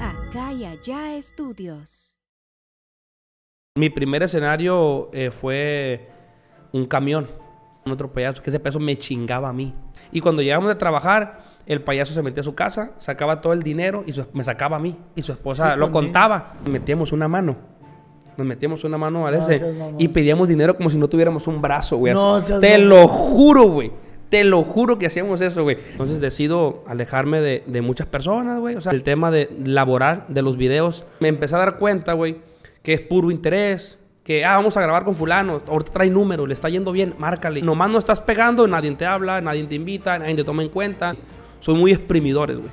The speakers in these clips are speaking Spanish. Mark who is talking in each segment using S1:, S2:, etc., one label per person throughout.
S1: Acá y allá estudios.
S2: Mi primer escenario eh, fue un camión, un otro payaso, que ese payaso me chingaba a mí. Y cuando llegamos a trabajar, el payaso se metía a su casa, sacaba todo el dinero y me sacaba a mí. Y su esposa lo contaba. Metíamos una mano. Nos metíamos una mano a ese, y pedíamos dinero como si no tuviéramos un brazo, güey. Te lo juro, güey. Te lo juro que hacíamos eso, güey. Entonces decido alejarme de, muchas personas, güey. O sea, el tema de laborar de los videos. Me empecé a dar cuenta, güey, que es puro interés. Que, ah, vamos a grabar con fulano, ahorita trae número, le está yendo bien, márcale. Nomás no estás pegando, nadie te habla, nadie te invita, nadie te toma en cuenta. Soy muy exprimidores, güey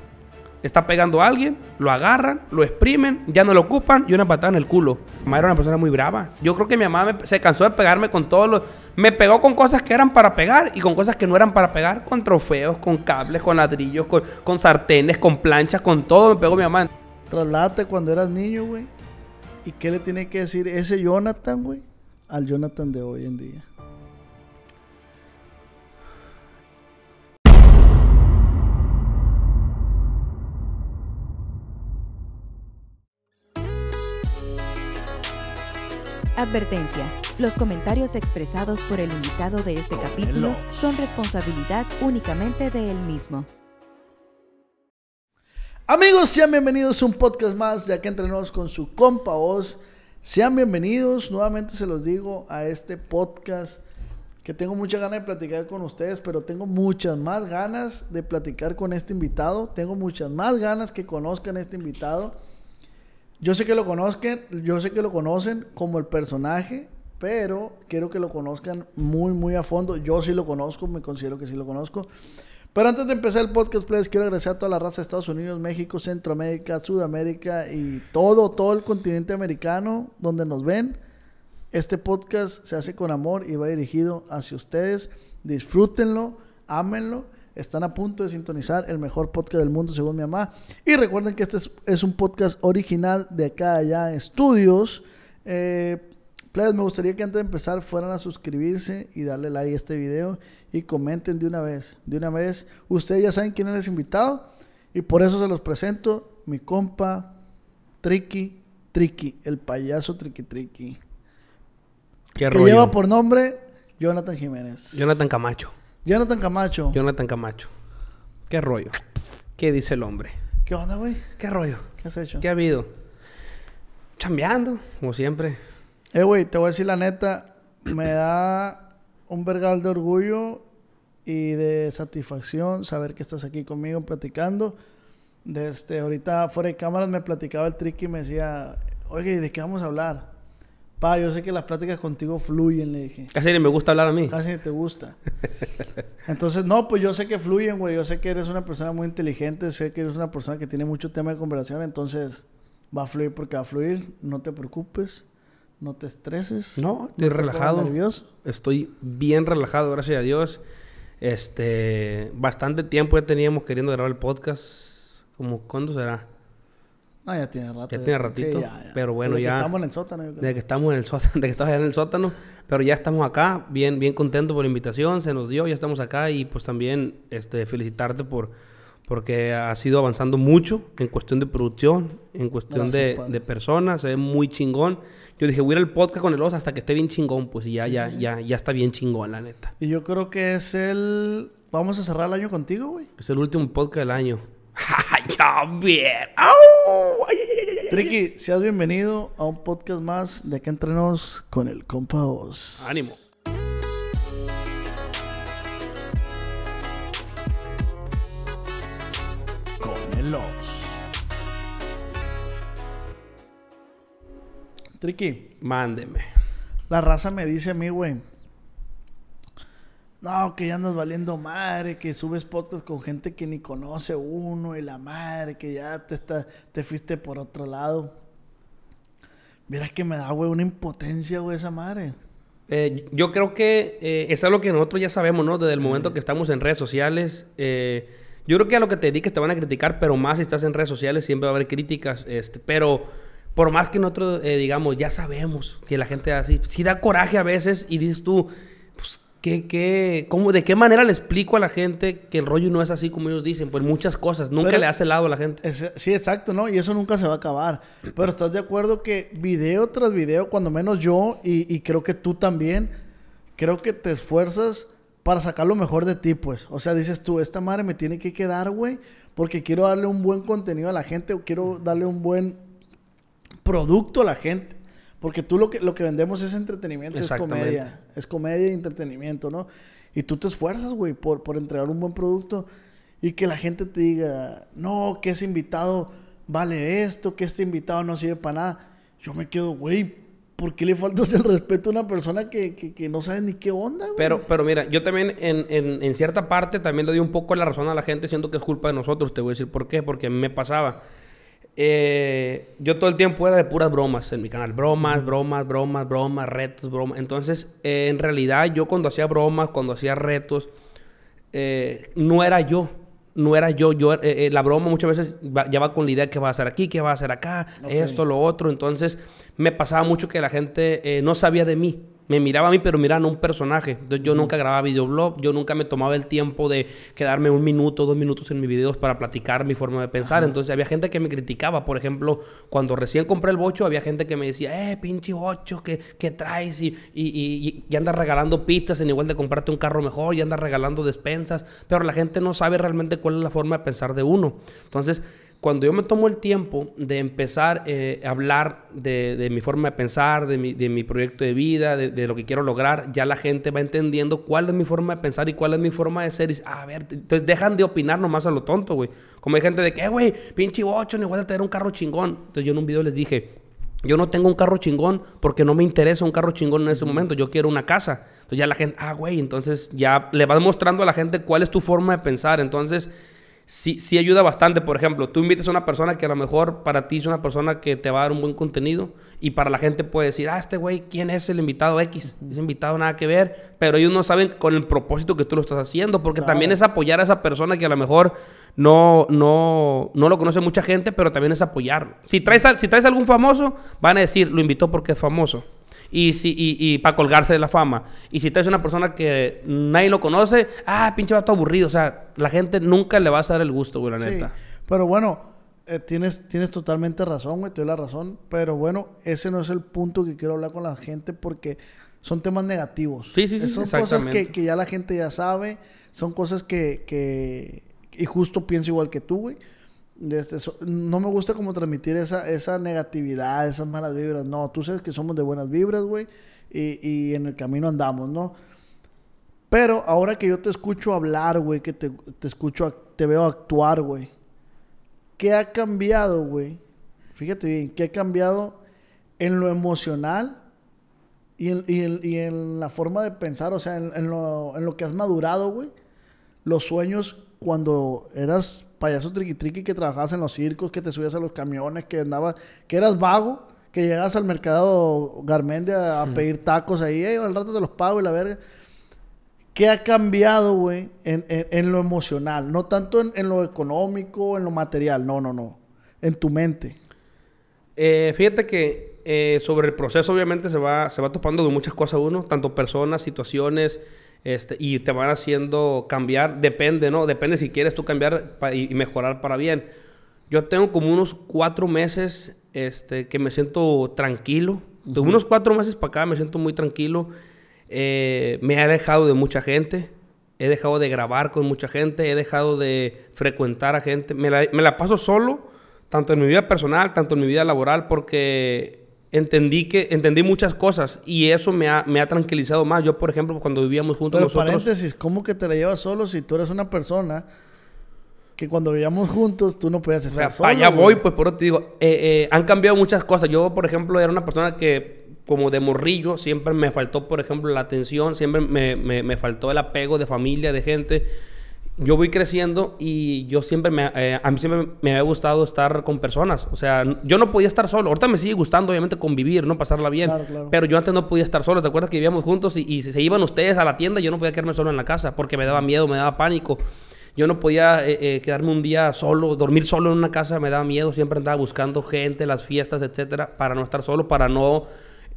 S2: está pegando a alguien, lo agarran, lo exprimen, ya no lo ocupan y una patada en el culo. Mi mamá era una persona muy brava. Yo creo que mi mamá se cansó de pegarme con todo los... Me pegó con cosas que eran para pegar y con cosas que no eran para pegar, con trofeos, con cables, con ladrillos, con, sartenes, con planchas, con todo me pegó mi mamá.
S1: Traslate cuando eras niño, güey. ¿Y qué le tiene que decir ese Jonathan, güey, al Jonathan de hoy en día? Advertencia. Los comentarios expresados por el invitado de este capítulo son responsabilidad únicamente de él mismo. Amigos, sean bienvenidos a un podcast más de Aquí Entrenados con su compa voz. Sean bienvenidos, nuevamente se los digo, a este podcast que tengo mucha ganas de platicar con ustedes, pero tengo muchas más ganas de platicar con este invitado. Tengo muchas más ganas que conozcan a este invitado yo sé que lo conocen, yo sé que lo conocen como el personaje, pero quiero que lo conozcan muy, muy a fondo. Yo sí lo conozco, me considero que sí lo conozco. Pero antes de empezar el podcast, please, quiero agradecer a toda la raza de Estados Unidos, México, Centroamérica, Sudamérica y todo, todo el continente americano donde nos ven. Este podcast se hace con amor y va dirigido hacia ustedes. Disfrútenlo, ámenlo están a punto de sintonizar el mejor podcast del mundo, según mi mamá. Y recuerden que este es, un podcast original de acá allá estudios. Eh, me gustaría que antes de empezar fueran a suscribirse y darle like a este video y comenten de una vez. De una vez, ustedes ya saben quién es invitado y por eso se los presento, mi compa Triki. Triki. el payaso Triki Triki. que lleva por nombre Jonathan Jiménez. Jonathan
S2: Camacho. Jonathan Camacho. Jonathan Camacho. ¿Qué rollo? ¿Qué dice el hombre?
S1: ¿Qué onda, güey? ¿Qué rollo? ¿Qué has hecho? ¿Qué ha habido? Chambeando, como siempre. Eh, güey, te voy a decir la neta. Me da un vergal de orgullo y de satisfacción saber que estás aquí conmigo platicando. Desde este, ahorita fuera de cámaras me platicaba el trick y me decía, oye, de qué vamos a hablar? Pa, yo sé que las pláticas contigo fluyen, le dije.
S2: Casi me gusta hablar a mí. Casi te gusta.
S1: Entonces, no, pues yo sé que fluyen, güey. Yo sé que eres una persona muy inteligente, sé que eres una persona que tiene mucho tema de conversación, entonces va a fluir porque va a fluir. No te preocupes, no te estreses. No, estoy relajado. nervioso.
S2: Estoy bien relajado, gracias a Dios. Este, bastante tiempo ya teníamos queriendo grabar el podcast. Como, ¿cuándo será?
S1: Ah, ya tiene rato. Ya, tiene ratito. pero bueno, ya. estamos en el sótano. Desde
S2: que estamos en el sótano, que estamos en el sótano. Pero ya estamos acá, bien, bien contento por la invitación, se nos dio, ya estamos acá y pues también este, felicitarte por porque has ido avanzando mucho en cuestión de producción, en cuestión de, personas, es muy chingón. Yo dije, voy a ir al podcast con el oso hasta que esté bien chingón, pues ya, ya, ya, ya está bien chingón, la neta.
S1: Y yo creo que es el. Vamos a cerrar el año contigo, güey. Es el último podcast del año ya Triki, seas bienvenido a un podcast más de acá entrenos con el compa Voz Ánimo. Con el Triki. Mándeme. La raza me dice a mí, güey no, que ya andas valiendo madre, que subes podcast con gente que ni conoce uno y la madre, que ya te, está, te fuiste por otro lado. Mira que me da, güey, una impotencia, güey, esa madre. Eh, yo creo
S2: que eh, es algo que nosotros ya sabemos, ¿no? Desde el momento que estamos en redes sociales. Eh, yo creo que a lo que te que te van a criticar, pero más si estás en redes sociales siempre va a haber críticas. Este, pero por más que nosotros eh, digamos, ya sabemos que la gente así, si da coraje a veces y dices tú, pues ¿Qué, qué, ¿De qué manera le explico a la gente que el rollo no es así como ellos dicen?
S1: Pues muchas cosas, nunca le hace lado a la gente. sí, exacto, ¿no? Y eso nunca se va a acabar. Pero estás de acuerdo que video tras video, cuando menos yo, y, y creo que tú también, creo que te esfuerzas para sacar lo mejor de ti, pues. O sea, dices tú, esta madre me tiene que quedar, güey, porque quiero darle un buen contenido a la gente, o quiero darle un buen producto a la gente. Porque tú lo que, lo que vendemos es entretenimiento, es comedia. Es comedia y entretenimiento, ¿no? Y tú te esfuerzas, güey, por, por entregar un buen producto y que la gente te diga, no, que ese invitado vale esto, que este invitado no sirve para nada. Yo me quedo, güey, ¿por qué le faltas el respeto a una persona que, no sabe ni qué onda,
S2: güey? Pero, pero mira, yo también en, cierta parte también le di un poco la razón a la gente, siento que es culpa de nosotros, te voy a decir por qué, porque me pasaba. Eh, yo todo el tiempo era de puras bromas en mi canal. Bromas, bromas, bromas, bromas, retos, bromas. Entonces, eh, en realidad, yo cuando hacía bromas, cuando hacía retos, eh, no era yo. No era yo. yo la broma muchas veces ya va con la idea que va a hacer aquí, que va a hacer acá, esto, lo otro. Entonces, me pasaba mucho que la gente no sabía de mí. Me miraba a mí, pero mirando a un personaje. Entonces yo nunca grababa videoblog, yo nunca me tomaba el tiempo de quedarme un minuto, dos minutos en mis videos para platicar mi forma de pensar. Entonces había gente que me criticaba. Por ejemplo, cuando recién compré el bocho, había gente que me decía, eh, pinche bocho, ¿qué, traes? Y, y, andas regalando pistas en igual de comprarte un carro mejor, y andas regalando despensas. Pero la gente no sabe realmente cuál es la forma de pensar de uno. Entonces, cuando yo me tomo el tiempo de empezar a eh, hablar de, mi forma de pensar, de mi, proyecto de vida, de, lo que quiero lograr, ya la gente va entendiendo cuál es mi forma de pensar y cuál es mi forma de ser. Y, ah, a ver, entonces dejan de opinar nomás a lo tonto, güey. Como hay gente de que, eh, güey, pinche bocho, ni voy a tener un carro chingón. Entonces yo en un video les dije, yo no tengo un carro chingón porque no me interesa un carro chingón en ese momento. Yo quiero una casa. Entonces ya la gente, ah, güey, entonces ya le vas mostrando a la gente cuál es tu forma de pensar. Entonces sí, sí ayuda bastante. Por ejemplo, tú invitas a una persona que a lo mejor para ti es una persona que te va a dar un buen contenido y para la gente puede decir, ah, este güey, ¿quién es el invitado X? Es invitado nada que ver, pero ellos no saben con el propósito que tú lo estás haciendo, porque también es apoyar a esa persona que a lo mejor no, no, no lo conoce mucha gente, pero también es apoyarlo. Si traes, si traes algún famoso, van a decir, lo invitó porque es famoso y, si, y, para colgarse de la fama. Y si estás una persona que nadie lo conoce, ah, pinche vato aburrido. O sea, la gente nunca le va a dar el gusto, güey, la neta.
S1: pero bueno, eh, tienes, tienes totalmente razón, güey, te doy la razón. Pero bueno, ese no es el punto que quiero hablar con la gente porque son temas negativos. Sí, sí, sí. Eh, son cosas que, ya la gente ya sabe, son cosas que, que... Y justo pienso igual que tú, güey este, no me gusta como transmitir esa, esa negatividad, esas malas vibras. No, tú sabes que somos de buenas vibras, güey. Y, en el camino andamos, ¿no? Pero ahora que yo te escucho hablar, güey, que te, escucho, te veo actuar, güey. ¿Qué ha cambiado, güey? Fíjate bien, ¿qué ha cambiado en lo emocional y en, la forma de pensar? O sea, en, lo, lo que has madurado, güey. Los sueños cuando eras payaso triqui triqui que trabajabas en los circos, que te subías a los camiones, que andabas, que eras vago, que llegabas al mercado Garmendia a, pedir tacos ahí, el al rato te los pago y la verga. ¿Qué ha cambiado, güey, en, lo emocional? No tanto en, lo económico, en lo material, no, no, no. En tu mente.
S2: Eh, fíjate que eh, sobre el proceso, obviamente, se va, se va topando de muchas cosas uno, tanto personas, situaciones, este, y te van haciendo cambiar, depende, ¿no? Depende si quieres tú cambiar y mejorar para bien. Yo tengo como unos cuatro meses este, que me siento tranquilo. De unos cuatro meses para acá me siento muy tranquilo. Eh, me he alejado de mucha gente. He dejado de grabar con mucha gente. He dejado de frecuentar a gente. me la paso solo, tanto en mi vida personal, tanto en mi vida laboral, porque entendí que entendí muchas cosas y eso me ha, me ha tranquilizado más. Yo, por ejemplo, cuando
S1: vivíamos juntos Pero nosotros... paréntesis, ¿cómo que te la llevas solo si tú eres una persona que cuando vivíamos juntos tú no podías estar solo? Allá voy, pues
S2: por eso te digo, eh, eh, han cambiado muchas cosas. Yo, por ejemplo, era una persona que como de morrillo siempre me faltó, por ejemplo, la atención, siempre me, me faltó el apego de familia, de gente yo voy creciendo y yo siempre me, eh, a mí siempre me había gustado estar con personas. O sea, yo no podía estar solo. Ahorita me sigue gustando, obviamente, convivir, ¿no? Pasarla bien. Pero yo antes no podía estar solo. ¿Te acuerdas que vivíamos juntos y, si se iban ustedes a la tienda? Yo no podía quedarme solo en la casa porque me daba miedo, me daba pánico. Yo no podía eh, eh, quedarme un día solo, dormir solo en una casa, me daba miedo. Siempre andaba buscando gente, las fiestas, etcétera, para no estar solo, para no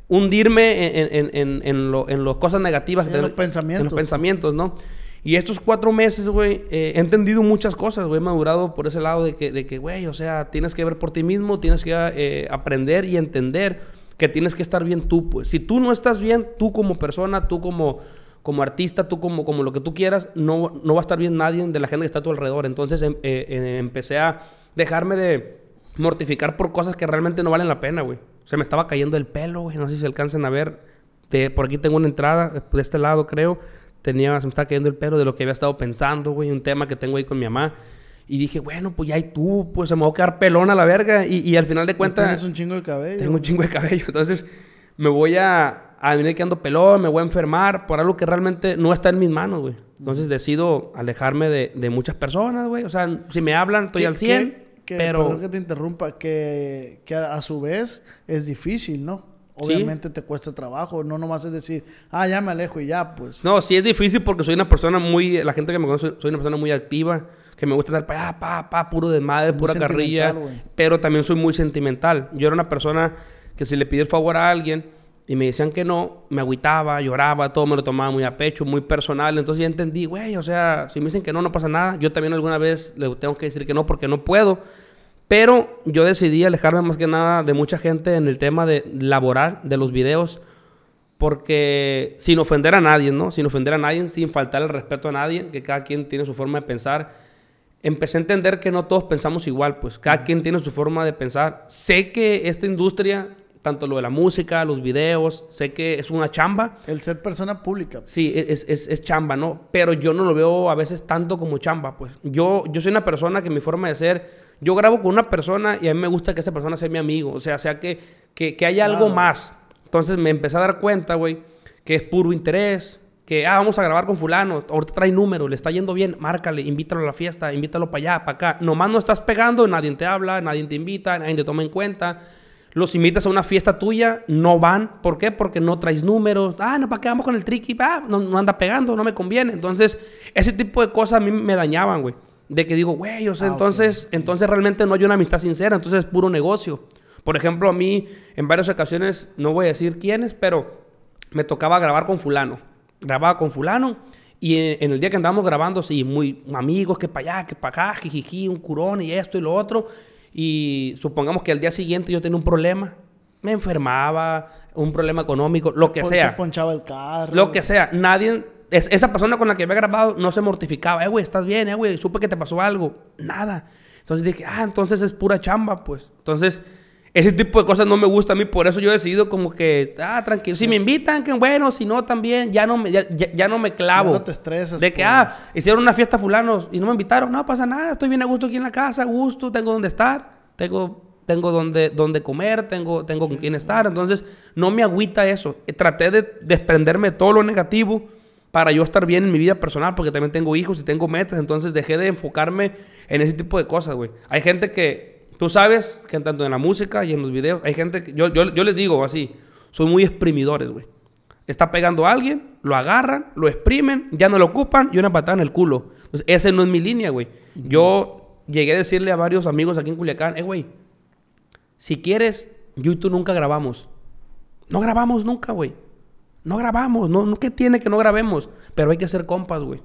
S2: hundirme en, en, las cosas negativas. de los pensamientos. los pensamientos, ¿no? Y estos cuatro meses, güey, eh, he entendido muchas cosas, güey. He madurado por ese lado de que, de güey, o sea, tienes que ver por ti mismo, tienes que eh, aprender y entender que tienes que estar bien tú, pues. Si tú no estás bien, tú como persona, tú como, como artista, tú como, como lo que tú quieras, no, no va a estar bien nadie de la gente que está a tu alrededor. Entonces em, eh, empecé a dejarme de mortificar por cosas que realmente no valen la pena, güey. Se me estaba cayendo el pelo, güey. No sé si se alcancen a ver. por aquí tengo una entrada, de este lado creo tenía, se me estaba cayendo el pelo de lo que había estado pensando, güey, un tema que tengo ahí con mi mamá. Y dije, bueno, pues ya y tú, pues se me va a quedar pelón a la verga. Y, y al final de cuentas. Tienes un chingo de cabello. Tengo un chingo de cabello. Entonces, me voy a, a venir quedando pelón, me voy a enfermar por algo que realmente no está en mis manos, güey. Entonces decido alejarme de, de muchas personas, güey. O sea, si me hablan, estoy al 100. pero... Perdón que
S1: te interrumpa, que, que a su vez es difícil, ¿no? obviamente te cuesta trabajo. No nomás es decir, ah, ya me alejo y ya, pues.
S2: No, sí es difícil porque soy una persona muy, la gente que me conoce, soy una persona muy activa, que me gusta estar pa, pa, pa, puro de madre, pura carrilla. Pero también soy muy sentimental. Yo era una persona que si le pide el favor a alguien y me decían que no, me agüitaba, lloraba, todo me lo tomaba muy a pecho, muy personal. Entonces ya entendí, güey, o sea, si me dicen que no, no pasa nada. Yo también alguna vez le tengo que decir que no porque no puedo. Pero yo decidí alejarme más que nada de mucha gente en el tema de laborar, de los videos. Porque sin ofender a nadie, ¿no? Sin ofender a nadie, sin faltar el respeto a nadie, que cada quien tiene su forma de pensar. Empecé a entender que no todos pensamos igual, pues cada quien tiene su forma de pensar. Sé que esta industria tanto lo de la música, los videos, sé que es una chamba. El ser persona pública. Pues. Sí, e-, es, es, chamba, ¿no? Pero yo no lo veo a veces tanto como chamba, pues. Yo, yo soy una persona que mi forma de ser yo grabo con una persona y a mí me gusta que esa persona sea mi amigo. O sea, sea que, que, que haya algo más. Entonces me empecé a dar cuenta, güey, que es puro interés. Que, ah, vamos a grabar con fulano, ahorita trae número, le está yendo bien, márcale, invítalo a la fiesta, invítalo para allá, para acá. Nomás no estás pegando, nadie te habla, nadie te invita, nadie te toma en cuenta. Los invitas a una fiesta tuya, no van. ¿Por qué? Porque no traes números. Ah, no, ¿para qué vamos con el tricky? Ah, no, no anda pegando, no me conviene. Entonces, ese tipo de cosas a mí me dañaban, güey de que digo, güey, o sea, ah, entonces, entonces realmente no hay una amistad sincera, entonces es puro negocio. Por ejemplo, a mí en varias ocasiones, no voy a decir quiénes, pero me tocaba grabar con fulano. Grababa con fulano y eh, en, el día que andábamos grabando, sí, muy amigos, que para allá, que para acá, jijiji, un curón y esto y lo otro. Y supongamos que al día siguiente yo tenía un problema, me enfermaba, un problema económico, lo que sea. Se
S1: ponchaba el carro. Lo que
S2: sea. Nadie esa persona con la que había grabado no se mortificaba. Eh, güey, estás bien, eh, güey, supe que te pasó algo. Nada. Entonces dije, ah, entonces es pura chamba, pues. Entonces, ese tipo de cosas no me gusta a mí. Por eso yo he decidido como que, ah, tranquilo. Si me invitan, que bueno. Si no, también, ya no me, ya, no me clavo. no te estreses. De que, pues. ah, hicieron una fiesta fulanos y no me invitaron. No pasa nada. Estoy bien a gusto aquí en la casa. A gusto. Tengo donde estar. Tengo tengo donde, donde comer, tengo, tengo con quién estar. Entonces, no me agüita eso. Traté de desprenderme todo lo negativo para yo estar bien en mi vida personal, porque también tengo hijos y tengo metas, entonces dejé de enfocarme en ese tipo de cosas, güey. Hay gente que, tú sabes, que tanto en la música y en los videos, hay gente que, yo, yo, les digo así, son muy exprimidores, güey. Está pegando a alguien, lo agarran, lo exprimen, ya no lo ocupan y una patada en el culo. Entonces, esa no es mi línea, güey. Yo llegué a decirle a varios amigos aquí en Culiacán, eh, güey, si quieres, YouTube tú nunca grabamos. No grabamos nunca, güey. No grabamos, no, ¿qué tiene que no grabemos? Pero hay que ser compas, güey.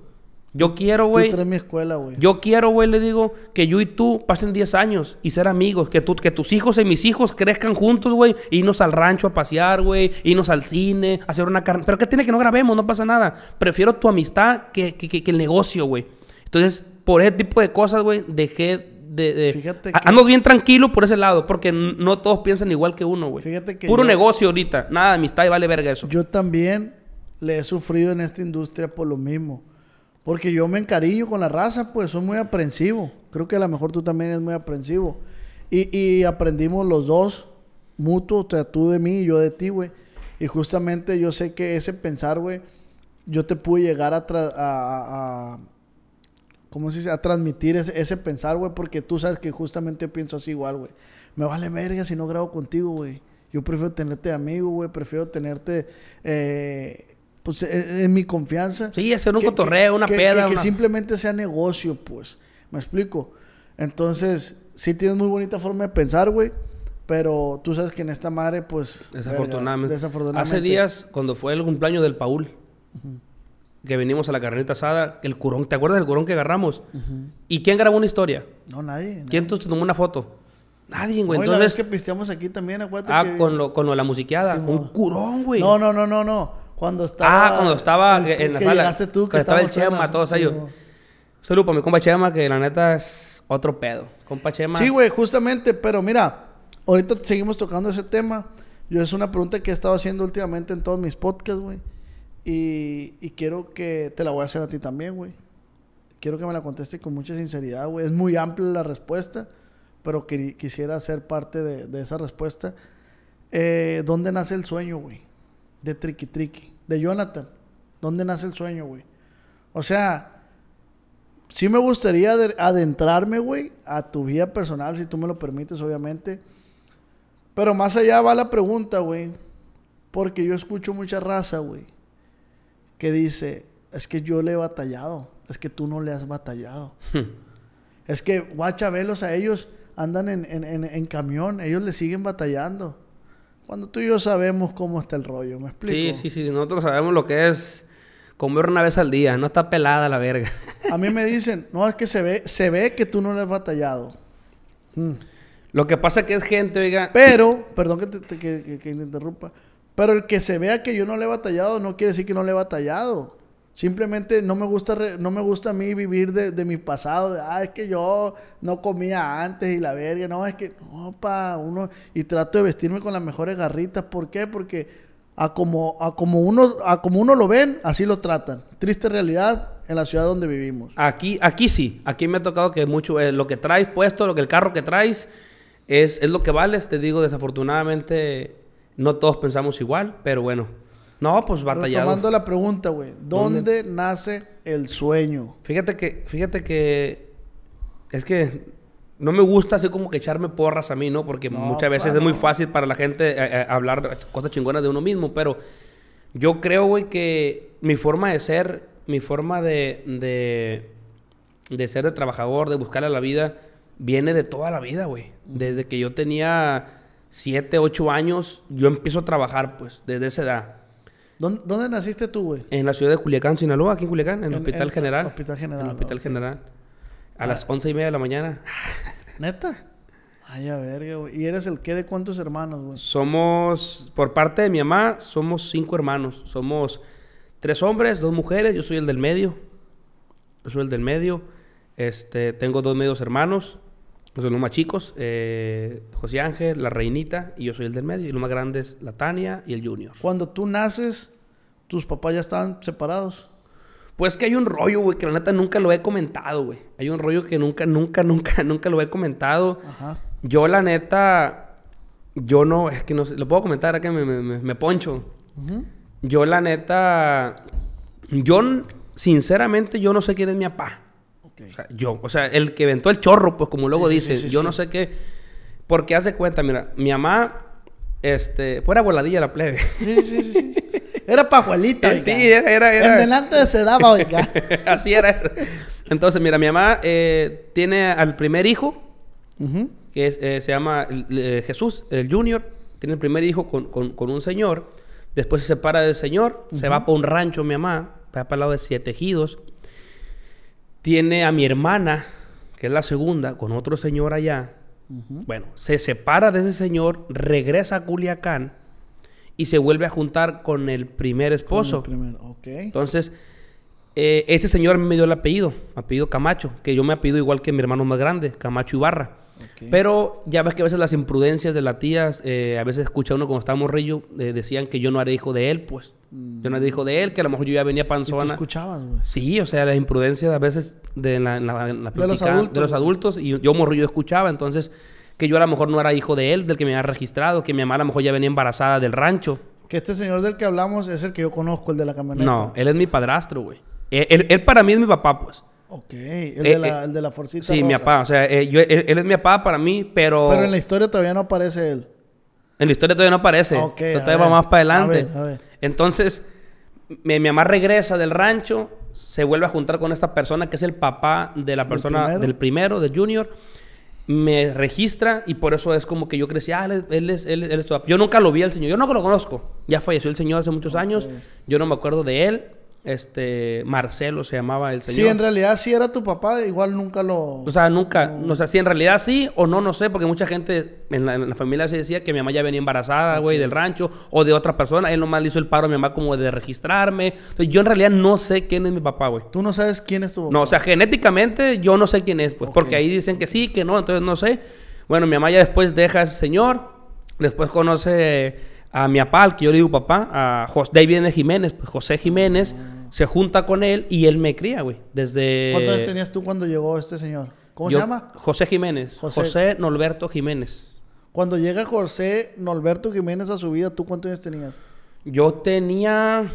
S2: Yo quiero, güey. Tú
S1: mi escuela, güey.
S2: Yo quiero, güey, le digo que yo y tú pasen 10 años y ser amigos. Que, que tus hijos y mis hijos crezcan juntos, güey. Irnos al rancho a pasear, güey. Irnos al cine, hacer una carne. Pero ¿qué tiene que no grabemos? No pasa nada. Prefiero tu amistad que, que el negocio, güey. Entonces, por ese tipo de cosas, güey, dejé de... Fíjate Ando bien tranquilo por ese lado, porque no todos piensan igual que uno, güey.
S1: Fíjate que... Puro negocio
S2: ahorita, nada de amistad y vale verga eso. Yo
S1: también le he sufrido en esta industria por lo mismo. Porque yo me encariño con la raza, pues soy muy aprensivo. Creo que a lo mejor tú también eres muy aprensivo. Y, aprendimos los dos, mutuo, o tú de mí y yo de ti, güey. Y justamente yo sé que ese pensar, güey, yo te pude llegar a, ¿cómo se dice? A transmitir ese, pensar, güey, porque tú sabes que justamente pienso así igual, güey. Me vale verga si no grabo contigo, güey. Yo prefiero tenerte amigo, güey, prefiero tenerte... Eh, pues e, e, en mi confianza. Sí, hacer un cotorreo, una pedra. Que, simplemente sea negocio, pues. ¿Me explico? Entonces, sí tienes muy bonita forma de pensar, güey. Pero tú sabes que en esta madre, pues. Desafortunadamente. Hace días,
S2: cuando fue el cumpleaños del Paul, que venimos a la carnita asada, el curón, ¿te acuerdas del curón que agarramos? ¿Y quién grabó una historia? No, nadie. ¿Quién tomó una foto?
S1: Nadie, güey. Entonces, la vez que pisteamos aquí también, acuérdate. Ah, con,
S2: lo, con la musiqueada. un curón, güey.
S1: No, no, no, no, no. Cuando ah, estaba. Ah, cuando
S2: estaba en la que sala. tú, que estaba el Chema, todos ellos. para mi compa Chema, que la neta es otro pedo. Compa Chema. Sí, güey,
S1: justamente, pero mira, ahorita seguimos tocando ese tema. Yo es una pregunta que he estado haciendo últimamente en todos mis podcasts, güey. Y, quiero que te la voy a hacer a ti también, güey. Quiero que me la conteste con mucha sinceridad, güey. Es muy amplia la respuesta, pero quisiera ser parte de, esa respuesta. Eh, ¿Dónde nace el sueño, güey? De Triqui Triqui. De Jonathan. ¿Dónde nace el sueño, güey? O sea, sí me gustaría adentrarme, güey, a tu vida personal, si tú me lo permites, obviamente. Pero más allá va la pregunta, güey. Porque yo escucho mucha raza, güey que dice, es que yo le he batallado, es que tú no le has batallado. Hmm. es que guacha, a ellos, andan en, en, camión, ellos le siguen batallando. Cuando tú y yo sabemos cómo está el rollo, ¿me explico? Sí,
S2: sí, sí, nosotros sabemos lo que es comer una vez al día, no está pelada la verga.
S1: a mí me dicen, no, es que se ve, se ve que tú no le has batallado. Hmm.
S2: Lo que pasa es que es gente, oiga. Pero,
S1: perdón que te, que interrumpa, pero el que se vea que yo no le he batallado no quiere decir que no le he batallado. Simplemente no me gusta, no me gusta a mí vivir de, mi pasado. De, ah, es que yo no comía antes y la verga. No, es que, opa, uno. Y trato de vestirme con las mejores garritas. ¿Por qué? Porque a como, a como, uno, a como uno lo ven, así lo tratan. Triste realidad en la ciudad donde vivimos.
S2: Aquí, aquí sí. Aquí me ha tocado que mucho eh, lo que traes puesto, lo que el carro que traes es, es lo que vales. Te digo, desafortunadamente no todos pensamos igual, pero bueno. No, pues batallado. Tomando
S1: la pregunta, güey. ¿Dónde, nace el sueño? Fíjate que, fíjate que. Es
S2: que no me gusta así como que echarme porras a mí, ¿no? Porque muchas veces es muy fácil para la gente eh, eh, hablar cosas chingonas de uno mismo, pero yo creo, güey, que mi forma de ser, mi forma de, de, de ser de trabajador, de buscar a la vida, viene de toda la vida, güey. Desde que yo tenía 7, 8 años, yo empiezo a trabajar, pues, desde esa edad.
S1: ¿Dónde, naciste tú, güey?
S2: En la ciudad de Culiacán, Sinaloa, aquí en Culiacán, en, el Hospital en, General. Hospital General. En el Hospital General. A ah. las once y media de la mañana.
S1: ¿Neta? Ay, a verga, güey. ¿Y eres el qué de cuántos hermanos, güey?
S2: Somos, por parte de mi mamá, somos cinco hermanos. Somos tres hombres, dos mujeres. Yo soy el del medio. Yo soy el del medio. Este, tengo dos medios hermanos. Pues, los más chicos, eh, José Ángel, la reinita y yo soy el del medio. Y los más grandes, la Tania y el Junior. Cuando tú naces, tus papás ya estaban separados. Pues que hay un rollo, güey, que la neta nunca lo he comentado, güey. Hay un rollo que nunca, nunca, nunca, nunca lo he comentado. Yo, la neta, yo no, es que no sé, lo puedo comentar, acá que me, poncho. Yo, la neta, yo, sinceramente, yo no sé quién es mi papá. O sea, yo, o sea, el que ventó el chorro, pues como luego dice, yo no sé qué. Porque hace cuenta, mira, mi mamá, este, fuera voladilla la plebe. Sí, sí, sí. Era pajuelita, Sí, era, era, En delante se daba, oiga. Así era Entonces, mira, mi mamá eh, tiene al primer hijo, que eh, se llama eh, Jesús, el Junior. Tiene el primer hijo con, un señor. Después se separa del señor, se va para un rancho, mi mamá, para el lado de Siete Ejidos tiene a mi hermana, que es la segunda, con otro señor allá. Bueno, se separa de ese señor, regresa a Culiacán y se vuelve a juntar con el primer esposo. el Entonces, eh, este señor me dio el apellido, apellido Camacho, que yo me apellido igual que mi hermano más grande, Camacho Ibarra. Pero ya ves que a veces las imprudencias de las tías, eh, a veces escucha uno cuando estaba morrillo, eh, decían que yo no era hijo de él, pues. Yo no era hijo de él, que a lo mejor yo ya venía panzona. ¿Y güey? Sí, o sea, las imprudencias a veces de la, de, los adultos, Y yo morrillo escuchaba, entonces, que yo a lo mejor no era hijo de él, del que me había registrado, que mi mamá a lo mejor ya venía embarazada del rancho.
S1: Que este señor del que hablamos es el que yo conozco, el de la camioneta. No,
S2: él es mi padrastro, güey. E, él para mí es mi papá, pues.
S1: Ok, eh, eh, el, de, la, forcita. Sí, mi papá. O
S2: sea, eh, él, es mi papá para mí, pero. Pero en la
S1: historia todavía no aparece él.
S2: En la historia todavía no aparece. Ok. Todavía va más para adelante. Entonces, mi, mamá regresa del rancho, se vuelve a juntar con esta persona que es el papá de la persona del primero, del junior. Me registra y por eso es como que yo crecí, ah, él, es, tu papá. Yo nunca lo vi al señor, yo no lo conozco. Ya falleció el señor hace muchos años, yo no me acuerdo de él este Marcelo se llamaba el señor. Sí, en
S1: realidad sí era tu papá, igual nunca lo. O
S2: sea, nunca, o sea, si en realidad sí o no, no sé, porque mucha gente en la, familia se decía que mi mamá ya venía embarazada, güey, del rancho o de otra persona. Él nomás le hizo el paro a mi mamá como de registrarme. Entonces yo en realidad no sé quién es mi papá, güey. Tú no sabes quién es tu papá. No, o sea, genéticamente yo no sé quién es, pues, porque ahí dicen que sí, que no, entonces no sé. Bueno, mi mamá ya después deja a ese señor, después conoce a mi apal, que yo le digo papá, a José, David Jiménez, pues, José Jiménez, se junta con él y él me cría, güey. Desde... ¿Cuántos años
S1: tenías tú cuando llegó este señor? ¿Cómo se llama?
S2: José Jiménez. José. Norberto Jiménez.
S1: Cuando llega José Norberto Jiménez a su vida, ¿tú cuántos años tenías? Yo tenía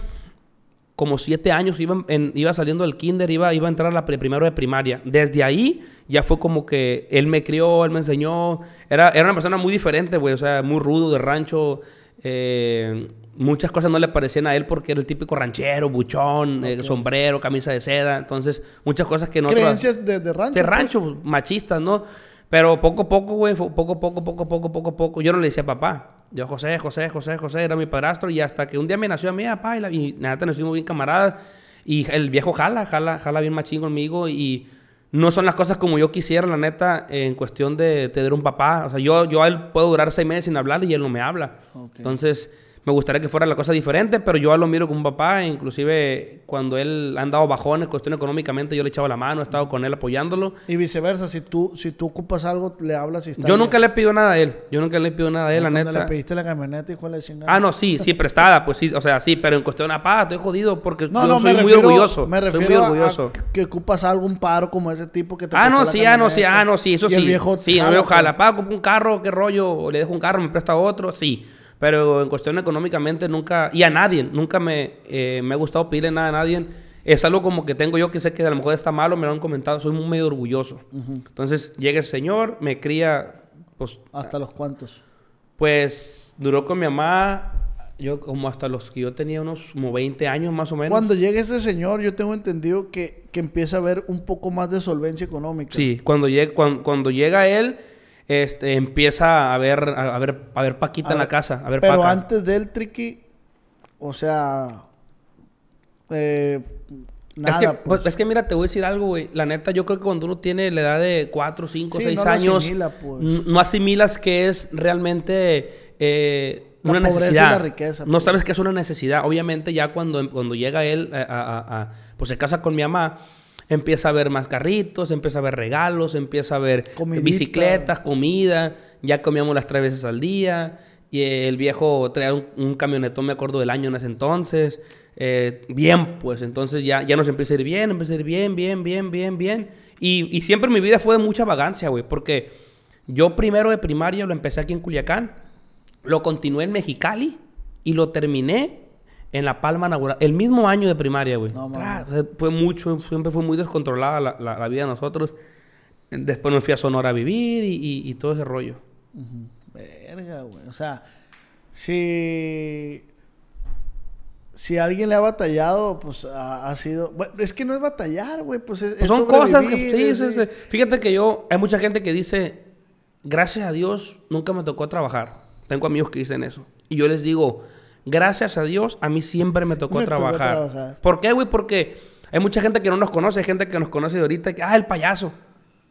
S1: como siete años,
S2: iba, iba saliendo del kinder, iba, iba a entrar a la primero de primaria. Desde ahí ya fue como que él me crió, él me enseñó. Era, era una persona muy diferente, güey, o sea, muy rudo, de rancho eh, muchas cosas no le parecían a él porque era el típico ranchero, buchón, eh, sombrero, camisa de seda. Entonces, muchas cosas que no... Creencias
S1: de, de, rancho. De pues. rancho,
S2: machistas, ¿no? Pero poco a poco, güey, poco a poco, poco a poco, poco a poco. Yo no le decía papá. Yo, José, José, José, José, era mi padrastro. Y hasta que un día me nació a mí, ah, papá, y, y nada, nos fuimos bien camaradas. Y el viejo jala, jala, jala bien machín conmigo y no son las cosas como yo quisiera, la neta, en cuestión de tener un papá. O sea, yo, yo a él puedo durar seis meses sin hablar y él no me habla. Entonces me gustaría que fuera la cosa diferente, pero yo lo miro con un papá, e inclusive cuando él ha dado bajones, cuestión económicamente, yo le he echado la mano, he estado con él apoyándolo.
S1: Y viceversa, si tú, si tú ocupas algo, le hablas y está Yo nunca le pido
S2: nada a él, yo nunca le pido nada a él, la neta. le
S1: pediste la camioneta, y de la chingada? Ah,
S2: no, sí, sí, prestada, pues sí, o sea, sí, pero en cuestión a ah, papá estoy jodido porque no, soy, muy orgulloso, me refiero
S1: que ocupas algo, un paro como ese tipo que te Ah, no, sí, ah, no, sí, ah, no, sí, eso sí. El viejo ojalá,
S2: pues. un carro, qué rollo, o le dejo un carro, me presta otro, sí. Pero en cuestión económicamente nunca, y a nadie, nunca me, eh, me ha gustado pedirle nada a nadie. Es algo como que tengo yo que sé que a lo mejor está malo, me lo han comentado, soy un medio orgulloso. Entonces llega el señor, me cría, pues... ¿Hasta los cuantos Pues duró con mi mamá yo como hasta los que yo tenía unos como 20 años más o menos. Cuando
S1: llegue ese señor, yo tengo entendido que, que empieza a haber un poco más de solvencia económica.
S2: Sí, cuando, llega cuando llega él, este, empieza a ver, a, ver, a ver Paquita en la casa. A ver pero antes
S1: del Triqui, o sea, eh,
S2: nada, es, que, pues. Pues, es que, mira, te voy a decir algo, güey. La neta, yo creo que cuando uno tiene la edad de 4, 5, 6 años, pues. no asimilas que es realmente eh, una necesidad. riqueza, no sabes que es una necesidad. Obviamente, ya cuando, cuando llega él, a, pues se casa con mi mamá empieza a ver más carritos, empieza a ver regalos, empieza a ver bicicletas, comida, ya comíamos las tres veces al día. Y el viejo traía un, camionetón, me acuerdo del año en ese entonces. Eh, bien, pues entonces ya, ya nos empieza a ir bien, empieza a ir bien, bien, bien, bien, bien. Y, y siempre mi vida fue de mucha vagancia, güey, porque yo primero de primaria lo empecé aquí en Culiacán, lo continué en Mexicali y lo terminé en La Palma nagura, el mismo año de primaria, güey. No, fue mucho, siempre fue muy descontrolada la, la, vida de nosotros. Después me fui a Sonora a vivir y, todo ese rollo.
S1: Verga, güey. O sea, si. Si alguien le ha batallado, pues ha, sido. Bueno, es que no es batallar, güey. Pues, es, pues son cosas que. sí, sí.
S2: Fíjate eh, que yo. Hay mucha gente que dice. Gracias a Dios nunca me tocó trabajar. Tengo amigos que dicen eso. Y yo les digo Gracias a Dios, a mí siempre me tocó trabajar. ¿Por qué, güey? Porque hay mucha gente que no nos conoce, hay gente que nos conoce de ahorita, que, ah, el payaso,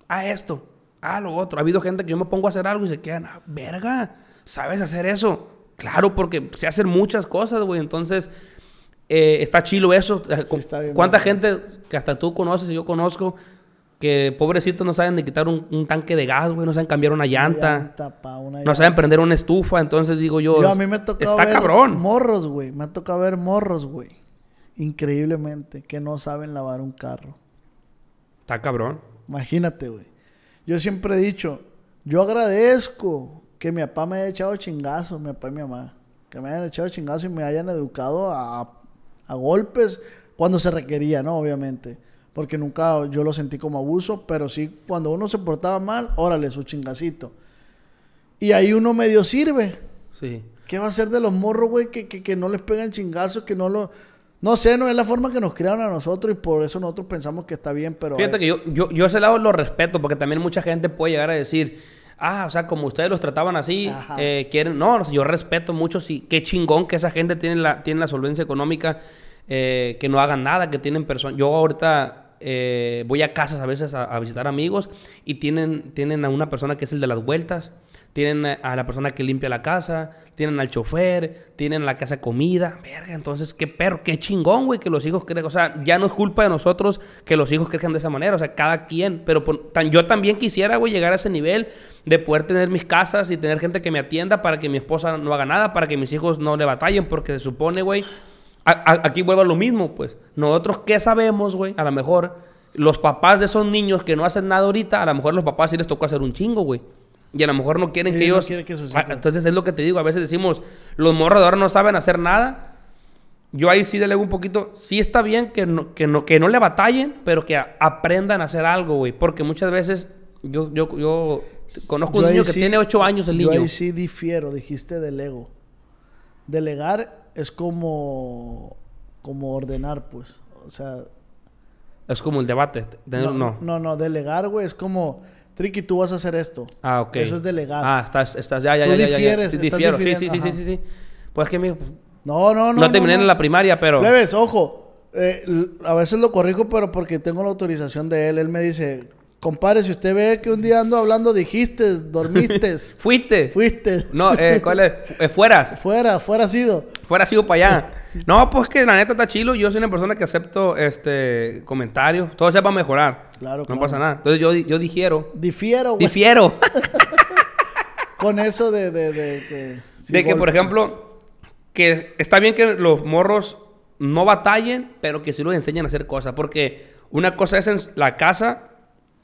S2: ah, esto, ah, lo otro. Ha habido gente que yo me pongo a hacer algo y se quedan, ah, verga, ¿sabes hacer eso? Claro, porque se hacen muchas cosas, güey. Entonces, eh, está chilo eso. ¿Cuánta gente que hasta tú conoces y yo conozco que pobrecitos no saben ni quitar un, tanque de gas, güey, no saben cambiar una llanta, no saben prender una estufa, entonces digo yo, a mí me ha
S1: está ver cabrón. Morros, güey, me ha tocado ver morros, güey, increíblemente, que no saben lavar un carro. Está cabrón. Imagínate, güey. Yo siempre he dicho, yo agradezco que mi papá me haya echado chingazos, mi papá y mi mamá, que me hayan echado chingazos y me hayan educado a, a golpes cuando se requería, ¿no? Obviamente porque nunca yo lo sentí como abuso, pero sí cuando uno se portaba mal, órale, su chingacito. Y ahí uno medio sirve. Sí. ¿Qué va a hacer de los morros, güey, que, que, que, no les pegan chingazos, que no lo... No sé, no es la forma que nos crearon a nosotros y por eso nosotros pensamos que está bien, pero... Fíjate
S2: que yo, yo, yo ese lado lo respeto, porque también mucha gente puede llegar a decir, ah, o sea, como ustedes los trataban así, eh, quieren... No, yo respeto mucho, sí, qué chingón que esa gente tiene la, tiene la solvencia económica, eh, que no hagan nada, que tienen personas... Yo ahorita eh, voy a casas a veces a, visitar amigos y tienen, tienen a una persona que es el de las vueltas, tienen a la persona que limpia la casa, tienen al chofer, tienen a la casa comida. Verga, entonces qué perro, qué chingón, güey, que los hijos crezcan. O sea, ya no es culpa de nosotros que los hijos crezcan de esa manera. O sea, cada quien. Pero tan, yo también quisiera, güey, llegar a ese nivel de poder tener mis casas y tener gente que me atienda para que mi esposa no haga nada, para que mis hijos no le batallen, porque se supone, güey aquí vuelve lo mismo, pues. Nosotros, ¿qué sabemos, güey? A lo mejor los papás de esos niños que no hacen nada ahorita, a lo mejor los papás sí les tocó hacer un chingo, güey. Y a lo mejor no quieren que ellos. Ah, entonces es lo que te digo, a veces decimos, los morros no saben hacer nada. Yo ahí sí delego un poquito. Sí está bien que no, que le batallen, pero que aprendan a hacer algo, güey. Porque muchas veces yo, yo, conozco un niño que tiene ocho años el niño. Yo ahí sí
S1: difiero, dijiste delego. Delegar es como, como ordenar, pues. O sea.
S2: Es como el debate. no,
S1: no, no. delegar, güey, es como. Triki, tú vas a hacer esto. Ah, ok. Eso es delegar. Ah, estás, estás, ya, ya, tú ya, Tú difieres, Sí, sí, sí, sí, sí, Pues que, amigo... Pues, no,
S2: no, no. No terminé en la primaria, pero. Leves,
S1: ojo. Eh, a veces lo corrijo, pero porque tengo la autorización de él. Él me dice, compare si usted ve que un día ando hablando, dijiste, dormiste.
S2: Fuiste. Fuiste. No, eh, ¿cuál es? Eh, fueras.
S1: Fuera, fuera sido.
S2: Fuera sido para allá. No, pues que la neta está chilo. Yo soy una persona que acepto este comentarios. Todo sea para mejorar. Claro, No pasa nada. Entonces yo, yo digiero. Difiero, güey. Difiero.
S1: Con eso de... De, que, de que, por ejemplo,
S2: que está bien que los morros no batallen, pero que sí los enseñen a hacer cosas. Porque una cosa es en la casa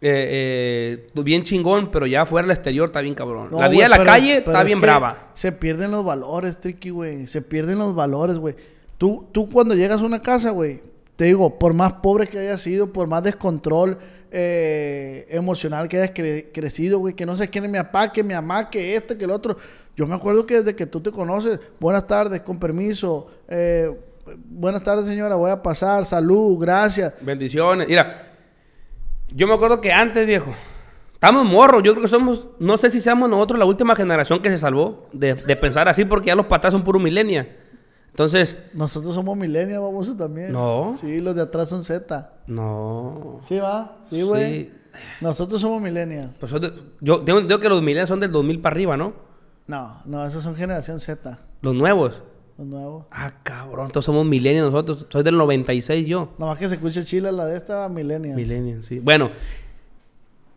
S2: eh, eh, bien chingón, pero ya fuera al exterior está bien cabrón. la vida en la calle está bien brava.
S1: Se pierden los valores, Tricky, güey. Se pierden los valores, güey. Tú, tú cuando llegas a una casa, güey, te digo, por más pobre que hayas sido, por más descontrol eh, emocional que hayas crecido, güey, que no sé quién es mi papá, que mi mamá, que este, que el otro. Yo me acuerdo que desde que tú te conoces, buenas tardes, con permiso, eh, buenas tardes, señora, voy a pasar, salud, gracias.
S2: Bendiciones. Mira, yo me acuerdo que antes, viejo, estamos morros. Yo creo que somos, no sé si seamos nosotros la última generación que se salvó de, pensar así, porque ya los patas
S1: son puro milenia. Entonces. Nosotros somos milenia, vamos también. No. Sí, los de atrás son Z. No. Sí, va. Sí, güey. Nosotros somos milenia. Pues
S2: yo, digo, que los milenios son del 2000 para arriba, ¿no?
S1: No, no, esos son generación Z.
S2: Los nuevos. Ah, cabrón. Todos somos millennials nosotros. Soy del 96 yo.
S1: Nada más que se escucha chila la de esta millennials. Millennials, sí.
S2: Bueno.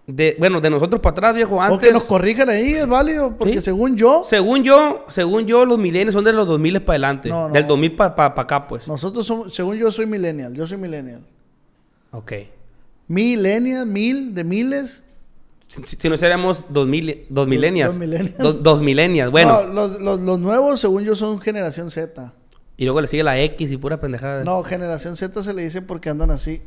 S2: De, bueno, de nosotros para
S1: atrás, viejo, antes... O nos
S2: corrijan ahí, es válido, porque según yo... Según yo, según yo, los millennials son de los
S1: 2000 para adelante. No, Del 2000 para acá, pues. Nosotros somos... Según yo, soy millennial. Yo soy millennial. Ok. Millennial, mil, de miles. Si, no seríamos
S2: dos, mil, dos milenias. Dos, milenias. bueno.
S1: los, nuevos, según yo, son generación Z.
S2: Y luego le sigue la X y pura pendejada. No,
S1: generación Z se le dice porque andan así.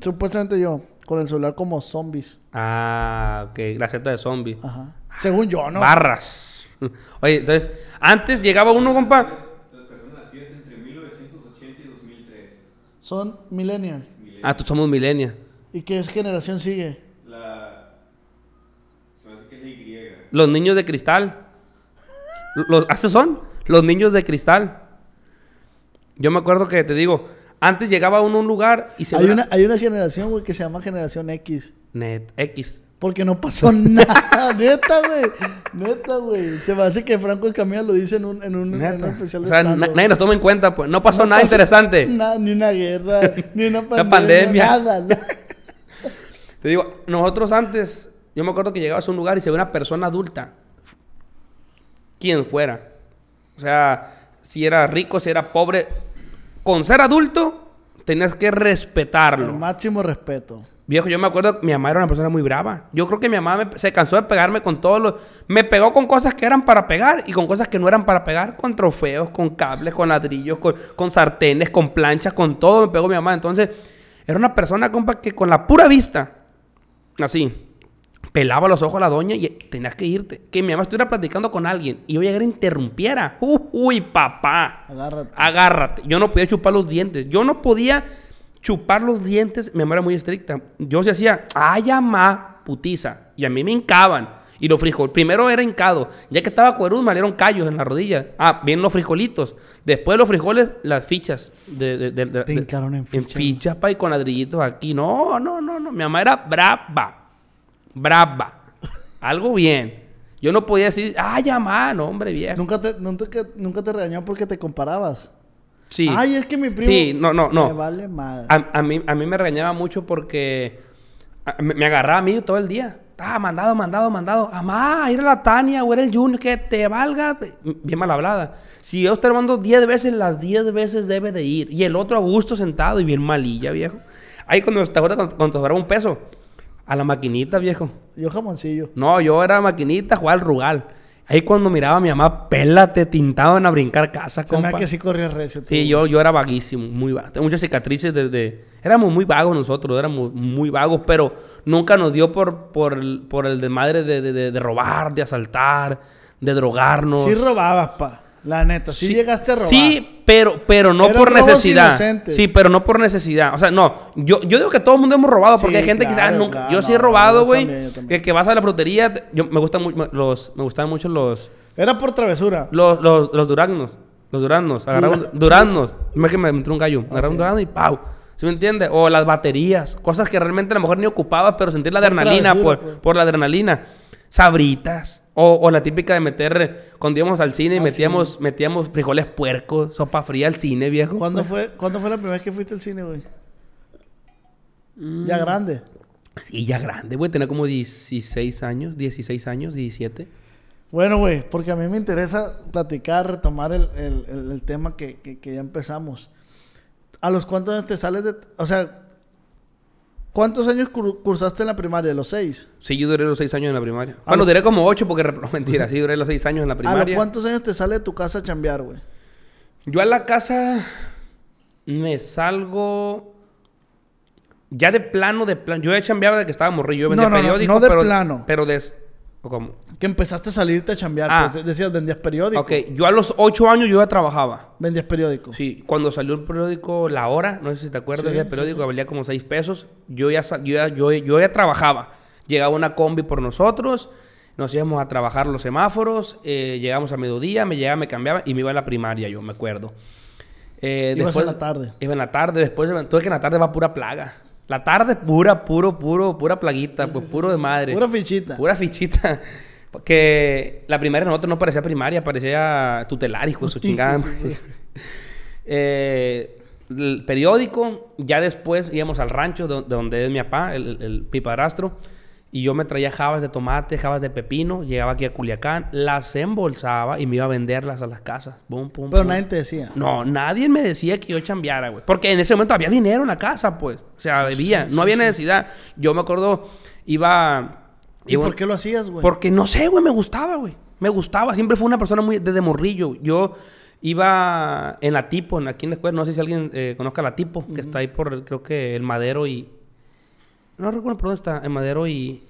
S1: Supuestamente yo, con el celular como zombies.
S2: Ah, ok. La Z de zombies. Ajá.
S1: Según yo, ¿no?
S2: Barras. Oye, entonces, antes llegaba uno, compa.
S1: Las personas es entre 1980 y 2003. Son millennial Ah, tú somos millennials. ¿Y qué generación sigue?
S2: Los niños de cristal. Los, ¿Así ah, son? Los niños de cristal. Yo me acuerdo que te digo, antes llegaba uno a un lugar
S1: y se... Hay, una, hay una generación, güey, que se llama generación X.
S2: Net, X.
S1: Porque no pasó nada, neta, güey. Neta, güey. Se me hace que Franco Escamilla lo dice en un, en un, especial de O sea, nadie
S2: nos toma en cuenta, pues. No pasó nada interesante.
S1: Nada, ni una guerra, ni una pandemia. pandemia. Nada.
S2: Te digo, nosotros antes yo me acuerdo que llegabas a un lugar y se ve una persona adulta. Quien fuera. O sea, si era rico, si era pobre. Con ser adulto, tenías que respetarlo. El
S1: máximo respeto.
S2: Viejo, yo me acuerdo que mi mamá era una persona muy brava. Yo creo que mi mamá se cansó de pegarme con todo lo, Me pegó con cosas que eran para pegar y con cosas que no eran para pegar. Con trofeos, con cables, con ladrillos, con, con sartenes, con planchas, con todo me pegó mi mamá. Entonces, era una persona, compa, que con la pura vista, así, pelaba los ojos a la doña y tenías que irte. Que mi mamá estuviera platicando con alguien y yo llegara interrumpiera. uy, papá. Agárrate. Agárrate. Yo no podía chupar los dientes. Yo no podía chupar los dientes. Mi mamá era muy estricta. Yo se hacía, ay, mamá, putiza. Y a mí me hincaban. Y los frijoles. Primero era hincado. Ya que estaba cueruz, me dieron callos en las rodillas. Ah, bien los frijolitos. Después de los frijoles, las fichas. De, Te hincaron en fichas. En fichas, pa, y con ladrillitos aquí. No, no, no, no. Mi mamá era brava brava. Algo bien. Yo no podía decir, Ay, ah, ya, mano, hombre, viejo. ¿Nunca te, nunca, nunca
S1: te regañó porque te comparabas?
S2: Sí. Ay, es que mi primo... Sí, no, no, no. Me
S1: vale madre.
S2: A, mí, a mí me regañaba mucho porque me, agarraba a mí todo el día. Ah, mandado, mandado, mandado. Amá, ir a la Tania o era el Junior, que te valga. Bien mal hablada. Si yo estoy mando 10 veces, las 10 veces debe de ir. Y el otro a gusto sentado y bien malilla, viejo. Ahí cuando te acuerdas cuando, te un peso. A la maquinita, viejo. Yo
S1: jamoncillo.
S2: No, yo era maquinita, jugaba al rugal. Ahí cuando miraba a mi mamá, pélate, tintaban a brincar casa compa. que sí
S1: corría recio.
S2: Sí, yo, yo era vaguísimo, muy vago. Tengo muchas cicatrices desde... Éramos muy vagos nosotros, éramos muy vagos, pero nunca nos dio por, por, el, por el de, madre de, de robar, de asaltar, de drogarnos. Sí
S1: robabas, pa. La neta, sí, llegaste a robar. Sí,
S2: pero, pero no por necesidad. Sí, pero no por necesidad. O sea, no. Yo, yo digo que todo el mundo hemos robado porque hay gente que dice, ah, nunca. yo sí he robado, güey. que, vas a la frutería. Yo, me, gustan los, me mucho los. Era por travesura. Los, los, los duraznos. Los duraznos. agarraron duraznos. me entró un gallo. Okay. un durazno y ¡pau! ¿Sí me entiendes? O las baterías. Cosas que realmente a lo mejor ni ocupaba, pero sentir la adrenalina por, pues. por la adrenalina. Sabritas. O, la típica de meter, cuando íbamos al cine, y ah, metíamos, metíamos frijoles puercos, sopa fría al cine, viejo. ¿Cuándo,
S1: fue, fue la primera vez que fuiste al cine, güey? Mm. Ya grande.
S2: Sí, ya grande, güey. Tenía como 16 años, 16 años, 17.
S1: Bueno, güey, porque a mí me interesa platicar, retomar el, tema que, ya empezamos. ¿A los cuántos años te sales de...? O sea, ¿Cuántos años cursaste en la primaria? ¿Los seis?
S2: Sí, yo duré los seis años en la primaria. Ah, bueno, duré como ocho porque... No, mentira. Sí, duré los seis años en la primaria. ¿A cuántos
S1: años te sale de tu casa a chambear, güey?
S2: Yo a la casa me salgo... Ya de plano, de plano. Yo ya chambeaba de que estaba morrillo. Yo vendía no, no, no, no de plano. Pero de, cómo? Que empezaste a salirte a chambear. Ah. Pues,
S1: decías, vendías periódicos. Ok,
S2: yo a los ocho años yo ya trabajaba. ¿Vendías periódicos? Sí, cuando salió el periódico La Hora, no sé si te acuerdas, periódico que valía como seis pesos. Yo ya, yo yo, ya trabajaba. Llegaba una combi por nosotros nos íbamos a trabajar los semáforos, llegábamos eh, llegamos a mediodía, me llegaba, me cambiaba y me iba a la primaria, yo me acuerdo. Eh, después, en la tarde. Iba en la tarde, después, entonces que en la tarde va pura plaga. La tarde pura, puro, puro, pura plaguita, pues puro de madre. Pura fichita. Pura fichita. Porque la primera de nosotros no parecía primaria, parecía tutelar, hijo de su chingada. Eh, el periódico, ya después íbamos al rancho donde es mi papá, el, el, y yo me traía jabas de tomate, jabas de pepino, llegaba aquí a Culiacán, las embolsaba y me iba a venderlas a las casas. Pero nadie te decía. No, nadie me decía que yo chambeara, güey. Porque en ese momento había dinero en la casa, pues. O sea, había, no había necesidad. Yo me acuerdo, iba. ¿Y por qué lo hacías, güey? Porque no sé, güey, me gustaba, güey. Me gustaba. Siempre fui una persona muy. de morrillo. Yo iba en la tipo, en, aquí en la escuela. No sé si alguien eh, conozca la tipo, que está ahí por, creo que el madero y no recuerdo por dónde está, en Madero y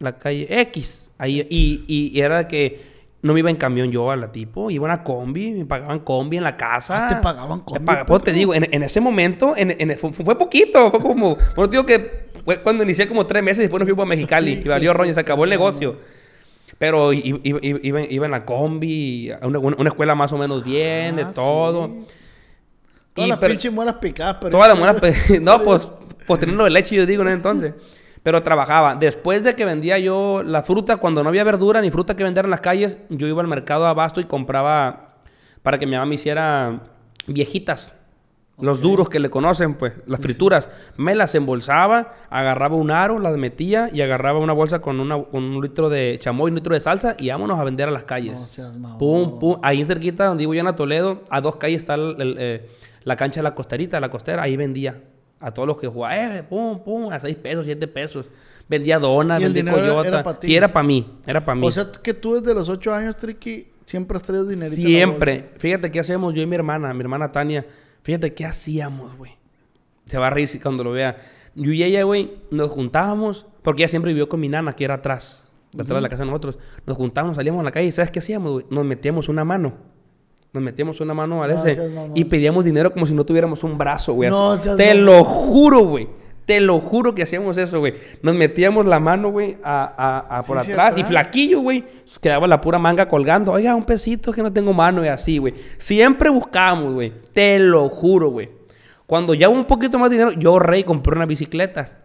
S2: la calle X. Ahí, y, y, era que no me iba en camión yo a la tipo, iba en una combi, me pagaban combi en la casa. Ah, te pagaban combi. Te, pues, te digo, en, ese momento, en, fue, poquito, fue como, bueno, digo que cuando inicié como tres meses, después nos fuimos a Mexicali, que valió roña, se acabó el negocio. Pero iba, en la combi, una, escuela más o menos bien, de ah, todo.
S1: Todas y las pinches buenas picadas, pero. Todas las
S2: pecadas. No, pues pues teniendo leche, yo digo, ¿no? Entonces. Pero trabajaba. Después de que vendía yo la fruta, cuando no había verdura ni fruta que vender en las calles, yo iba al mercado abasto y compraba para que mi mamá me hiciera viejitas. Los duros que le conocen, pues, las frituras. Me las embolsaba, agarraba un aro, las metía y agarraba una bolsa con, un litro de chamoy, un litro de salsa y vámonos a vender a las calles. pum, pum. Ahí cerquita donde digo yo en Toledo, a dos calles está eh, la cancha de la costerita, la costera, ahí vendía a todos los que jugaban... Eh, pum, pum, a 6 pesos, 7 pesos. Vendía donas, vendía coyota. Era, para era para mí, era para mí. O sea,
S1: que tú desde los 8 años, Triki... siempre has traído dinerito. Siempre.
S2: Fíjate qué hacíamos... yo y mi hermana, mi hermana Tania. Fíjate qué hacíamos, güey. Se va a reír cuando lo vea. Yo y ella, güey, nos juntábamos, porque ella siempre vivió con mi nana, que era atrás, detrás de la casa de nosotros. Nos juntábamos, salíamos a la calle y ¿sabes qué hacíamos, güey? Nos metíamos una mano. Nos metíamos una mano al ese y pedíamos dinero como si no tuviéramos un brazo, güey. Te lo juro, güey. Te lo juro que hacíamos eso, güey. Nos metíamos la mano, güey, a, por atrás. y flaquillo, güey. Quedaba la pura manga colgando. Oiga, un pesito que no tengo mano y así, güey. Siempre buscábamos, güey. Te lo juro, güey. Cuando ya hubo un poquito más de dinero, yo rey compré una bicicleta.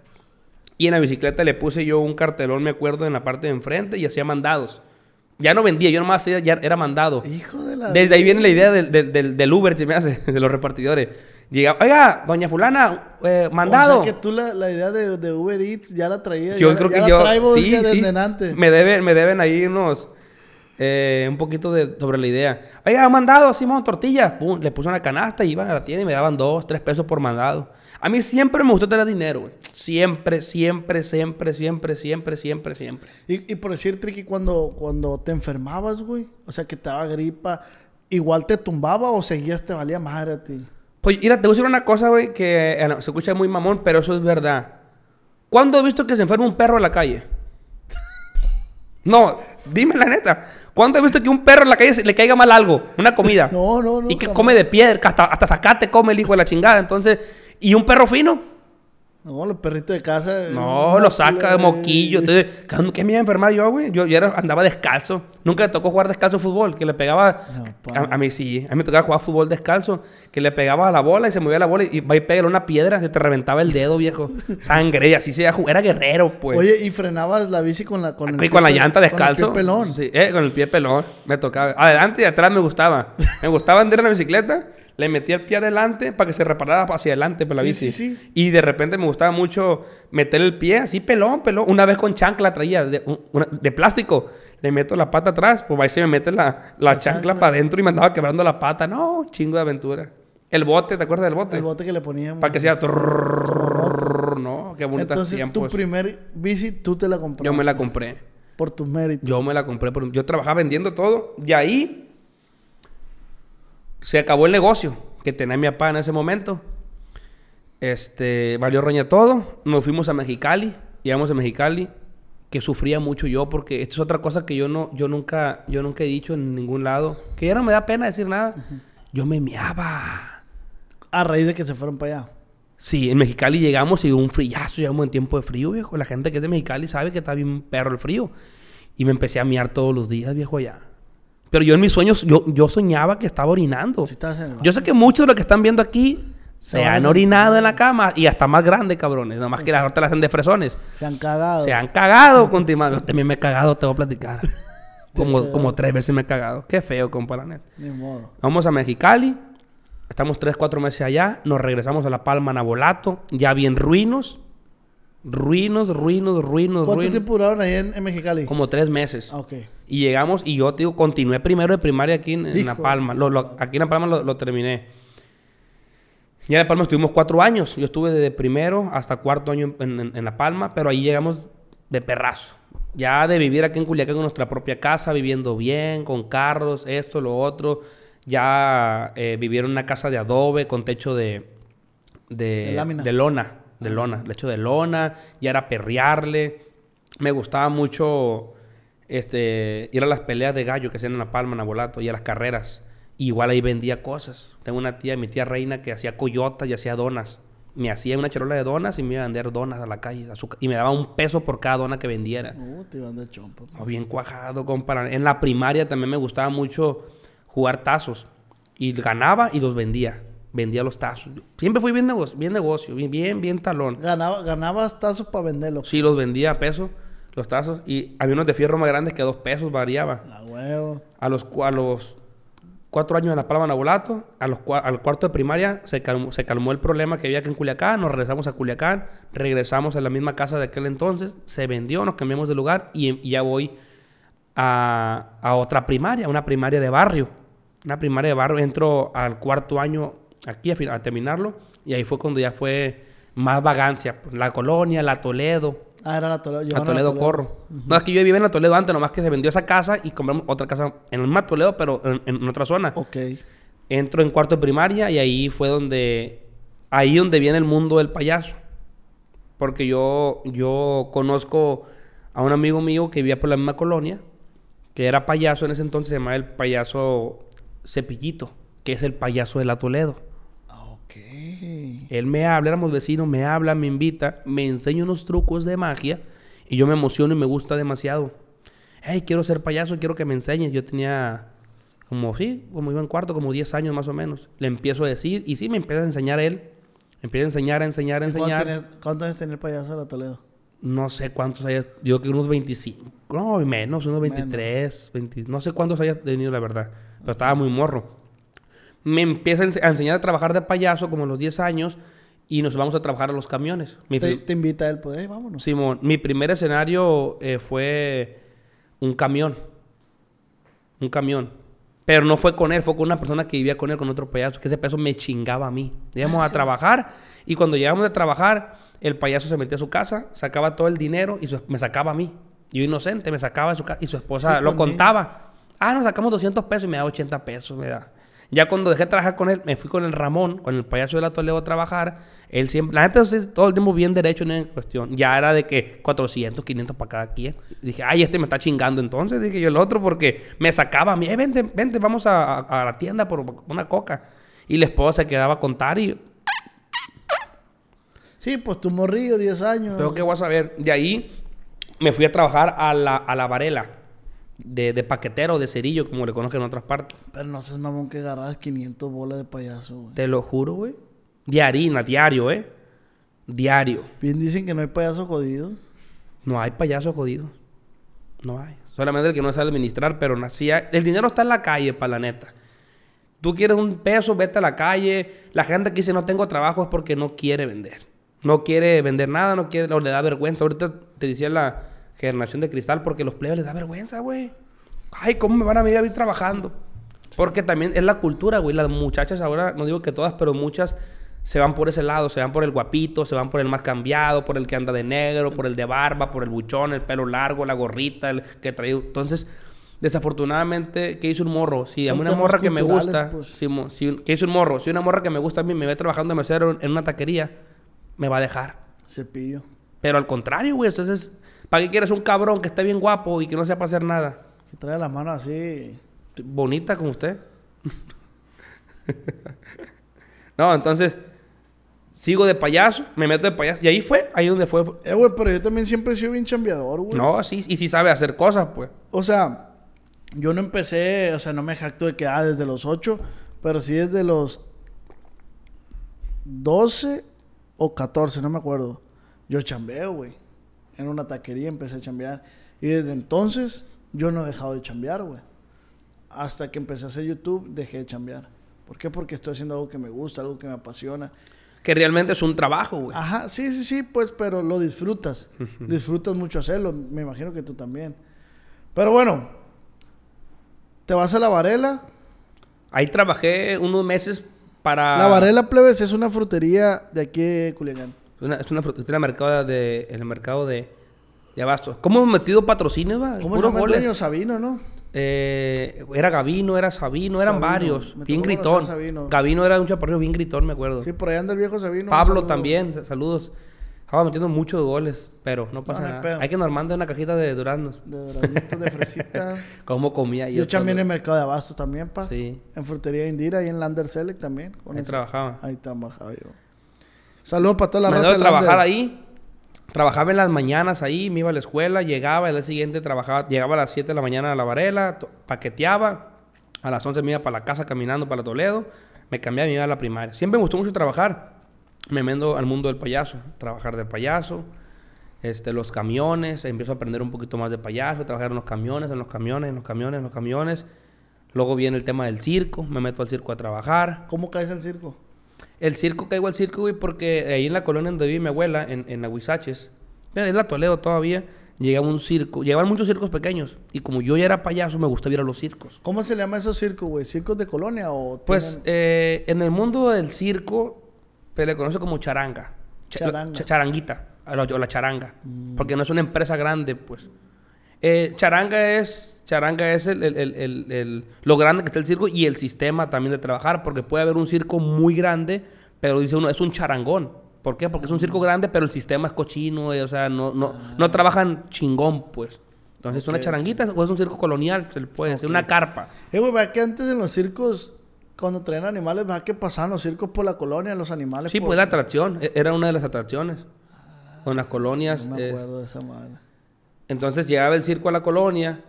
S2: Y en la bicicleta le puse yo un cartelón, me acuerdo, en la parte de enfrente y hacía mandados. Ya no vendía, yo nomás ya era mandado. Hijo de la. Desde ahí viene la idea del, Uber, que me hace, de los repartidores. Llega, oiga, doña Fulana, eh, mandado. O que
S1: tú la, idea de, Uber Eats ya la traías. Yo creo que yo. traigo sí, desde sí. antes. Me
S2: deben, me deben ahí unos. Eh, un poquito sobre la idea. Oiga, mandado, Simón, tortillas. le puse una canasta y iban a la tienda y me daban dos, tres pesos por mandado. A mí siempre me gustó tener dinero, güey. Siempre,
S1: siempre, siempre, siempre, siempre, siempre, siempre. Y, por decir, Tricky, cuando, cuando te enfermabas, güey, o sea, que te daba gripa, ¿igual te tumbaba o seguías, te valía madre a ti?
S2: Pues mira, te voy a decir una cosa, güey, que eh, se escucha muy mamón, pero eso es verdad. ¿Cuándo has visto que se enferma un perro en la calle? no, dime la neta. ¿Cuándo has visto que un perro en la calle le caiga mal algo? Una comida.
S1: No, no, no. Y que come
S2: de piedra, hasta, hasta sacate come el hijo de la chingada. Entonces, ¿y un perro fino?
S1: No, los perritos de casa. Eh, no, lo saca de moquillo. Entonces,
S2: ¿qué me iba a enfermar yo, güey? Yo, yo era, andaba descalzo. Nunca me tocó jugar descalzo fútbol, que le pegaba. a, mí sí, a mí me tocaba jugar fútbol descalzo, que le pegaba a la bola y se movía la bola y, va y una piedra, se te reventaba el dedo, viejo. Sangre, y así se iba Era guerrero, pues. Oye,
S1: ¿y frenabas la bici con la. Con, ah, con la llanta descalzo. Con el pie
S2: pelón. Sí, eh, con el pie pelón. Me tocaba. Adelante y atrás me gustaba. me gustaba andar en la bicicleta le metía el pie adelante para que se reparara hacia adelante por la bici. Sí, Y de repente me gustaba mucho meter el pie así, pelón, pelón. Una vez con chancla traía de, de plástico. Le meto la pata atrás, pues ahí se me mete la, chancla, para adentro y me andaba quebrando la pata. No, chingo de aventura. El bote, ¿te acuerdas del bote? El bote que le poníamos. Para que sea... No, qué bonita Entonces, tu primer bici tú te la compraste. Yo me la compré. Por tus méritos. Yo me la compré. Por... Yo trabajaba vendiendo todo. Y ahí se acabó el negocio que tenía mi papá en ese momento. Este, valió roña todo. Nos fuimos a Mexicali. Llegamos a Mexicali, que sufría mucho yo, porque esto es otra cosa que yo, no, yo, nunca, yo nunca he dicho en ningún lado, que ya no me da pena decir nada. Yo me
S1: miaba. A raíz de que se fueron para allá.
S2: Sí, en Mexicali llegamos y un frillazo, llegamos en tiempo de frío, viejo. La gente que es de Mexicali sabe que está bien perro el frío. Y me empecé a miar todos los días, viejo, allá. Pero yo en mis sueños, yo, soñaba que estaba orinando. yo sé que muchos de los que están viendo aquí se, han orinado en la cama y hasta más grande, cabrones. Nada más que las la hacen de fresones.
S1: Se han cagado. Se han
S2: cagado con Yo también me he cagado, te voy a platicar. como, como tres veces me he cagado. Qué feo, compa, la neta. Ni modo. Vamos a Mexicali. Estamos tres, cuatro meses allá. Nos regresamos a La Palma, Nabolato. Ya bien ruinos. Ruinos, ruinos, ruinos, ¿Cuánto
S1: tiempo duraron ahí en, Mexicali? Como
S2: tres meses. Ah, ok. Y llegamos y yo, digo, continué primero de primaria aquí en, La Palma. aquí en La Palma lo, terminé. Ya en La Palma estuvimos cuatro años. Yo estuve desde primero hasta cuarto año en, La Palma, pero ahí llegamos de perrazo. Ya de vivir aquí en Culiacán con nuestra propia casa, viviendo bien, con carros, esto, lo otro. Ya eh, vivieron en una casa de adobe con techo de, de, de lona. De lona, lecho de lona. Ya era perrearle. Me gustaba mucho este, ir a las peleas de gallo que hacían en La Palma, en Abolato, y a las carreras. igual ahí vendía cosas. Tengo una tía, mi tía reina, que hacía coyotas y hacía donas. Me hacía una charola de donas y me iba a vender donas a la calle. y me daba un peso por cada dona que vendiera.
S1: O uh, te iban de chompa.
S2: Pues. Oh, bien cuajado, compa. En la primaria también me gustaba mucho jugar tazos. Y ganaba y los vendía vendía los tazos. Siempre fui bien negocio, bien, negocio, bien, bien, talón.
S1: Ganaba, ganabas tazos para venderlos.
S2: Sí, los vendía a peso los tazos. Y había unos de fierro más grandes que dos pesos variaba. huevo. A los, cuatro años en La Palma, Nabolato, a los, al cuarto de primaria se calmó, se calmó el problema que había aquí en Culiacán, nos regresamos a Culiacán, regresamos a la misma casa de aquel entonces, se vendió, nos cambiamos de lugar y, ya voy a, otra primaria, una primaria de barrio. Una primaria de barrio, entro al cuarto año aquí a, a terminarlo y ahí fue cuando ya fue más vagancia, pues, la colonia, la Toledo,
S1: Ah, era la Toledo. A Toledo, Corro. No, es
S2: que yo vivía en la Toledo antes, nomás que se vendió esa casa y compramos otra casa en el mismo Toledo, pero en, otra zona. Ok. Entro en cuarto de primaria y ahí fue donde... Ahí donde viene el mundo del payaso. Porque yo, yo conozco a un amigo mío que vivía por la misma colonia, que era payaso en ese entonces, se llamaba el payaso Cepillito, que es el payaso de la Toledo. Él me habla, éramos vecinos, me habla, me invita, me enseña unos trucos de magia y yo me emociono y me gusta demasiado. Hey, quiero ser payaso, quiero que me enseñes. Yo tenía como, sí, como iba en cuarto, como 10 años más o menos. Le empiezo a decir y sí, me empieza a enseñar él. Empieza a enseñar, a enseñar, a enseñar.
S1: ¿Cuántos años el payaso de la Toledo?
S2: No sé cuántos hayas, yo creo que unos 25, no, menos, unos 23, no sé cuántos hayas tenido la verdad, pero estaba muy morro me empieza a enseñar a trabajar de payaso como a los 10 años y nos vamos a trabajar a los camiones. te,
S1: invita él, pues, eh, vámonos.
S2: Simón, mi primer escenario eh, fue un camión. Un camión. Pero no fue con él, fue con una persona que vivía con él, con otro payaso, que ese payaso me chingaba a mí. Íbamos a trabajar y cuando llegamos a trabajar, el payaso se metía a su casa, sacaba todo el dinero y me sacaba a mí. Yo inocente, me sacaba a su casa y su esposa lo contaba. Ah, nos sacamos 200 pesos y me da 80 pesos, me da. Ya cuando dejé de trabajar con él, me fui con el Ramón, con el payaso de la Toledo a trabajar. Él siempre, la gente todo el tiempo bien derecho en cuestión. Ya era de que 400, 500 para cada quien. Dije, ay, este me está chingando entonces. Dije yo el otro porque me sacaba a mí, vente, vente, vamos a, la tienda por una coca. Y la esposa se quedaba a contar y
S1: Sí, pues tú morrillo, 10 años. Pero qué
S2: vas a ver De ahí me fui a trabajar a la, a la Varela de, de, paquetero, de cerillo, como le conocen en otras partes.
S1: Pero no haces mamón que agarras 500 bolas de payaso, güey. Te
S2: lo juro, güey. De harina, diario, ¿eh? Diario.
S1: Bien dicen que no hay payaso jodido? No hay payaso jodido.
S2: No hay. Solamente el que no sabe administrar, pero nacía. El dinero está en la calle, para la neta. Tú quieres un peso, vete a la calle. La gente que dice no tengo trabajo es porque no quiere vender. No quiere vender nada, no quiere, o le da vergüenza. Ahorita te decía la, generación de cristal porque los plebes les da vergüenza, güey. Ay, ¿cómo me van a venir trabajando? Porque también es la cultura, güey. Las muchachas ahora, no digo que todas, pero muchas se van por ese lado, se van por el guapito, se van por el más cambiado, por el que anda de negro, por el de barba, por el buchón, el pelo largo, la gorrita, el que trae. Entonces, desafortunadamente, ¿qué hizo un morro? Si a una morra que me gusta, pues. si, ¿qué hizo un morro? Si una morra que me gusta a mí me ve trabajando de en, en una taquería, me va a dejar. Cepillo. Pero al contrario, güey, entonces ¿Para qué quieres un cabrón que esté bien guapo y que no sepa hacer nada? Que trae las manos así. Bonita como usted. no, entonces. Sigo de payaso, me meto de payaso. Y
S1: ahí fue, ahí donde fue. Eh, güey, pero yo también siempre he sido bien chambeador, güey. No, sí, y sí sabe hacer cosas, pues. O sea, yo no empecé, o sea, no me jacto de que, ah, desde los 8, pero sí desde los 12 o 14, no me acuerdo. Yo chambeo, güey en una taquería, empecé a chambear. Y desde entonces yo no he dejado de chambear, güey. Hasta que empecé a hacer YouTube, dejé de chambear. ¿Por qué? Porque estoy haciendo algo que me gusta, algo que me apasiona. Que realmente es un trabajo, güey. Ajá, sí, sí, sí, pues, pero lo disfrutas. disfrutas mucho hacerlo. Me imagino que tú también. Pero bueno, te vas a la Varela.
S2: Ahí trabajé unos meses para. La Varela
S1: Plebes es una frutería de aquí de Culiacán. Una, es una
S2: frutería mercado de, en el mercado de, de abastos. ¿Cómo hemos metido patrocinios, va? ¿Cómo se
S1: Sabino, ¿no?
S2: Eh, era Gavino, era Sabino, eran varios. bien gritón. Gavino era un chaparrito bien gritón, me acuerdo. Sí, por
S1: ahí anda el viejo Sabino. Pablo también,
S2: saludos. Estaba metiendo muchos goles, pero no pasa nada. Hay que normando una cajita de duraznos. De duraznitos, de fresitas. Como comía yo. Yo también
S1: en el Mercado de Abastos también, pa. Sí. En Frutería Indira y en Lander Select también. ahí trabajaba. Ahí trabajaba yo. Saludos para toda la me raza. trabajar ahí.
S2: Trabajaba en las mañanas ahí, me iba a la escuela, llegaba, el día siguiente trabajaba, llegaba a las 7 de la mañana a la varela, paqueteaba, a las 11 me iba para la casa caminando para Toledo, me cambiaba y me iba a la primaria. Siempre me gustó mucho trabajar. Me mendo al mundo del payaso, trabajar de payaso, este, los camiones, empiezo a aprender un poquito más de payaso, trabajar en los camiones, en los camiones, en los camiones, en los camiones. Luego viene el tema del circo, me meto al circo a trabajar. ¿Cómo caes al circo? El circo caigo al circo, güey, porque ahí en la colonia donde vive mi abuela, en, en es la Toledo todavía, llegaba un circo, llegaban muchos circos pequeños. Y como yo ya era payaso, me gusta ir a los circos.
S1: ¿Cómo se le llama esos circos, güey? ¿Circos de colonia o...? Pues
S2: eh, en el mundo del circo se le conoce como charanga. charanga. charanguita, o la, charanga. Mm. Porque no es una empresa grande, pues. Eh, charanga es, charanga es el, el, el, el, lo grande que está el circo y el sistema también de trabajar, porque puede haber un circo muy grande, pero dice uno, es un charangón. ¿Por qué? Porque es un circo grande, pero el sistema es cochino, eh, o sea, no, no, no ah. trabajan chingón, pues. Entonces, ¿es una charanguita o es un circo colonial, se le puede decir, una carpa.
S1: Eh, güey, que antes en los circos, cuando traían animales, vea que pasaban los circos por la colonia, los animales. Sí, pues la
S2: atracción, e, era una de las atracciones. Con las ah, colonias. No me acuerdo
S1: de esa manera.
S2: Entonces llegaba el circo a la colonia.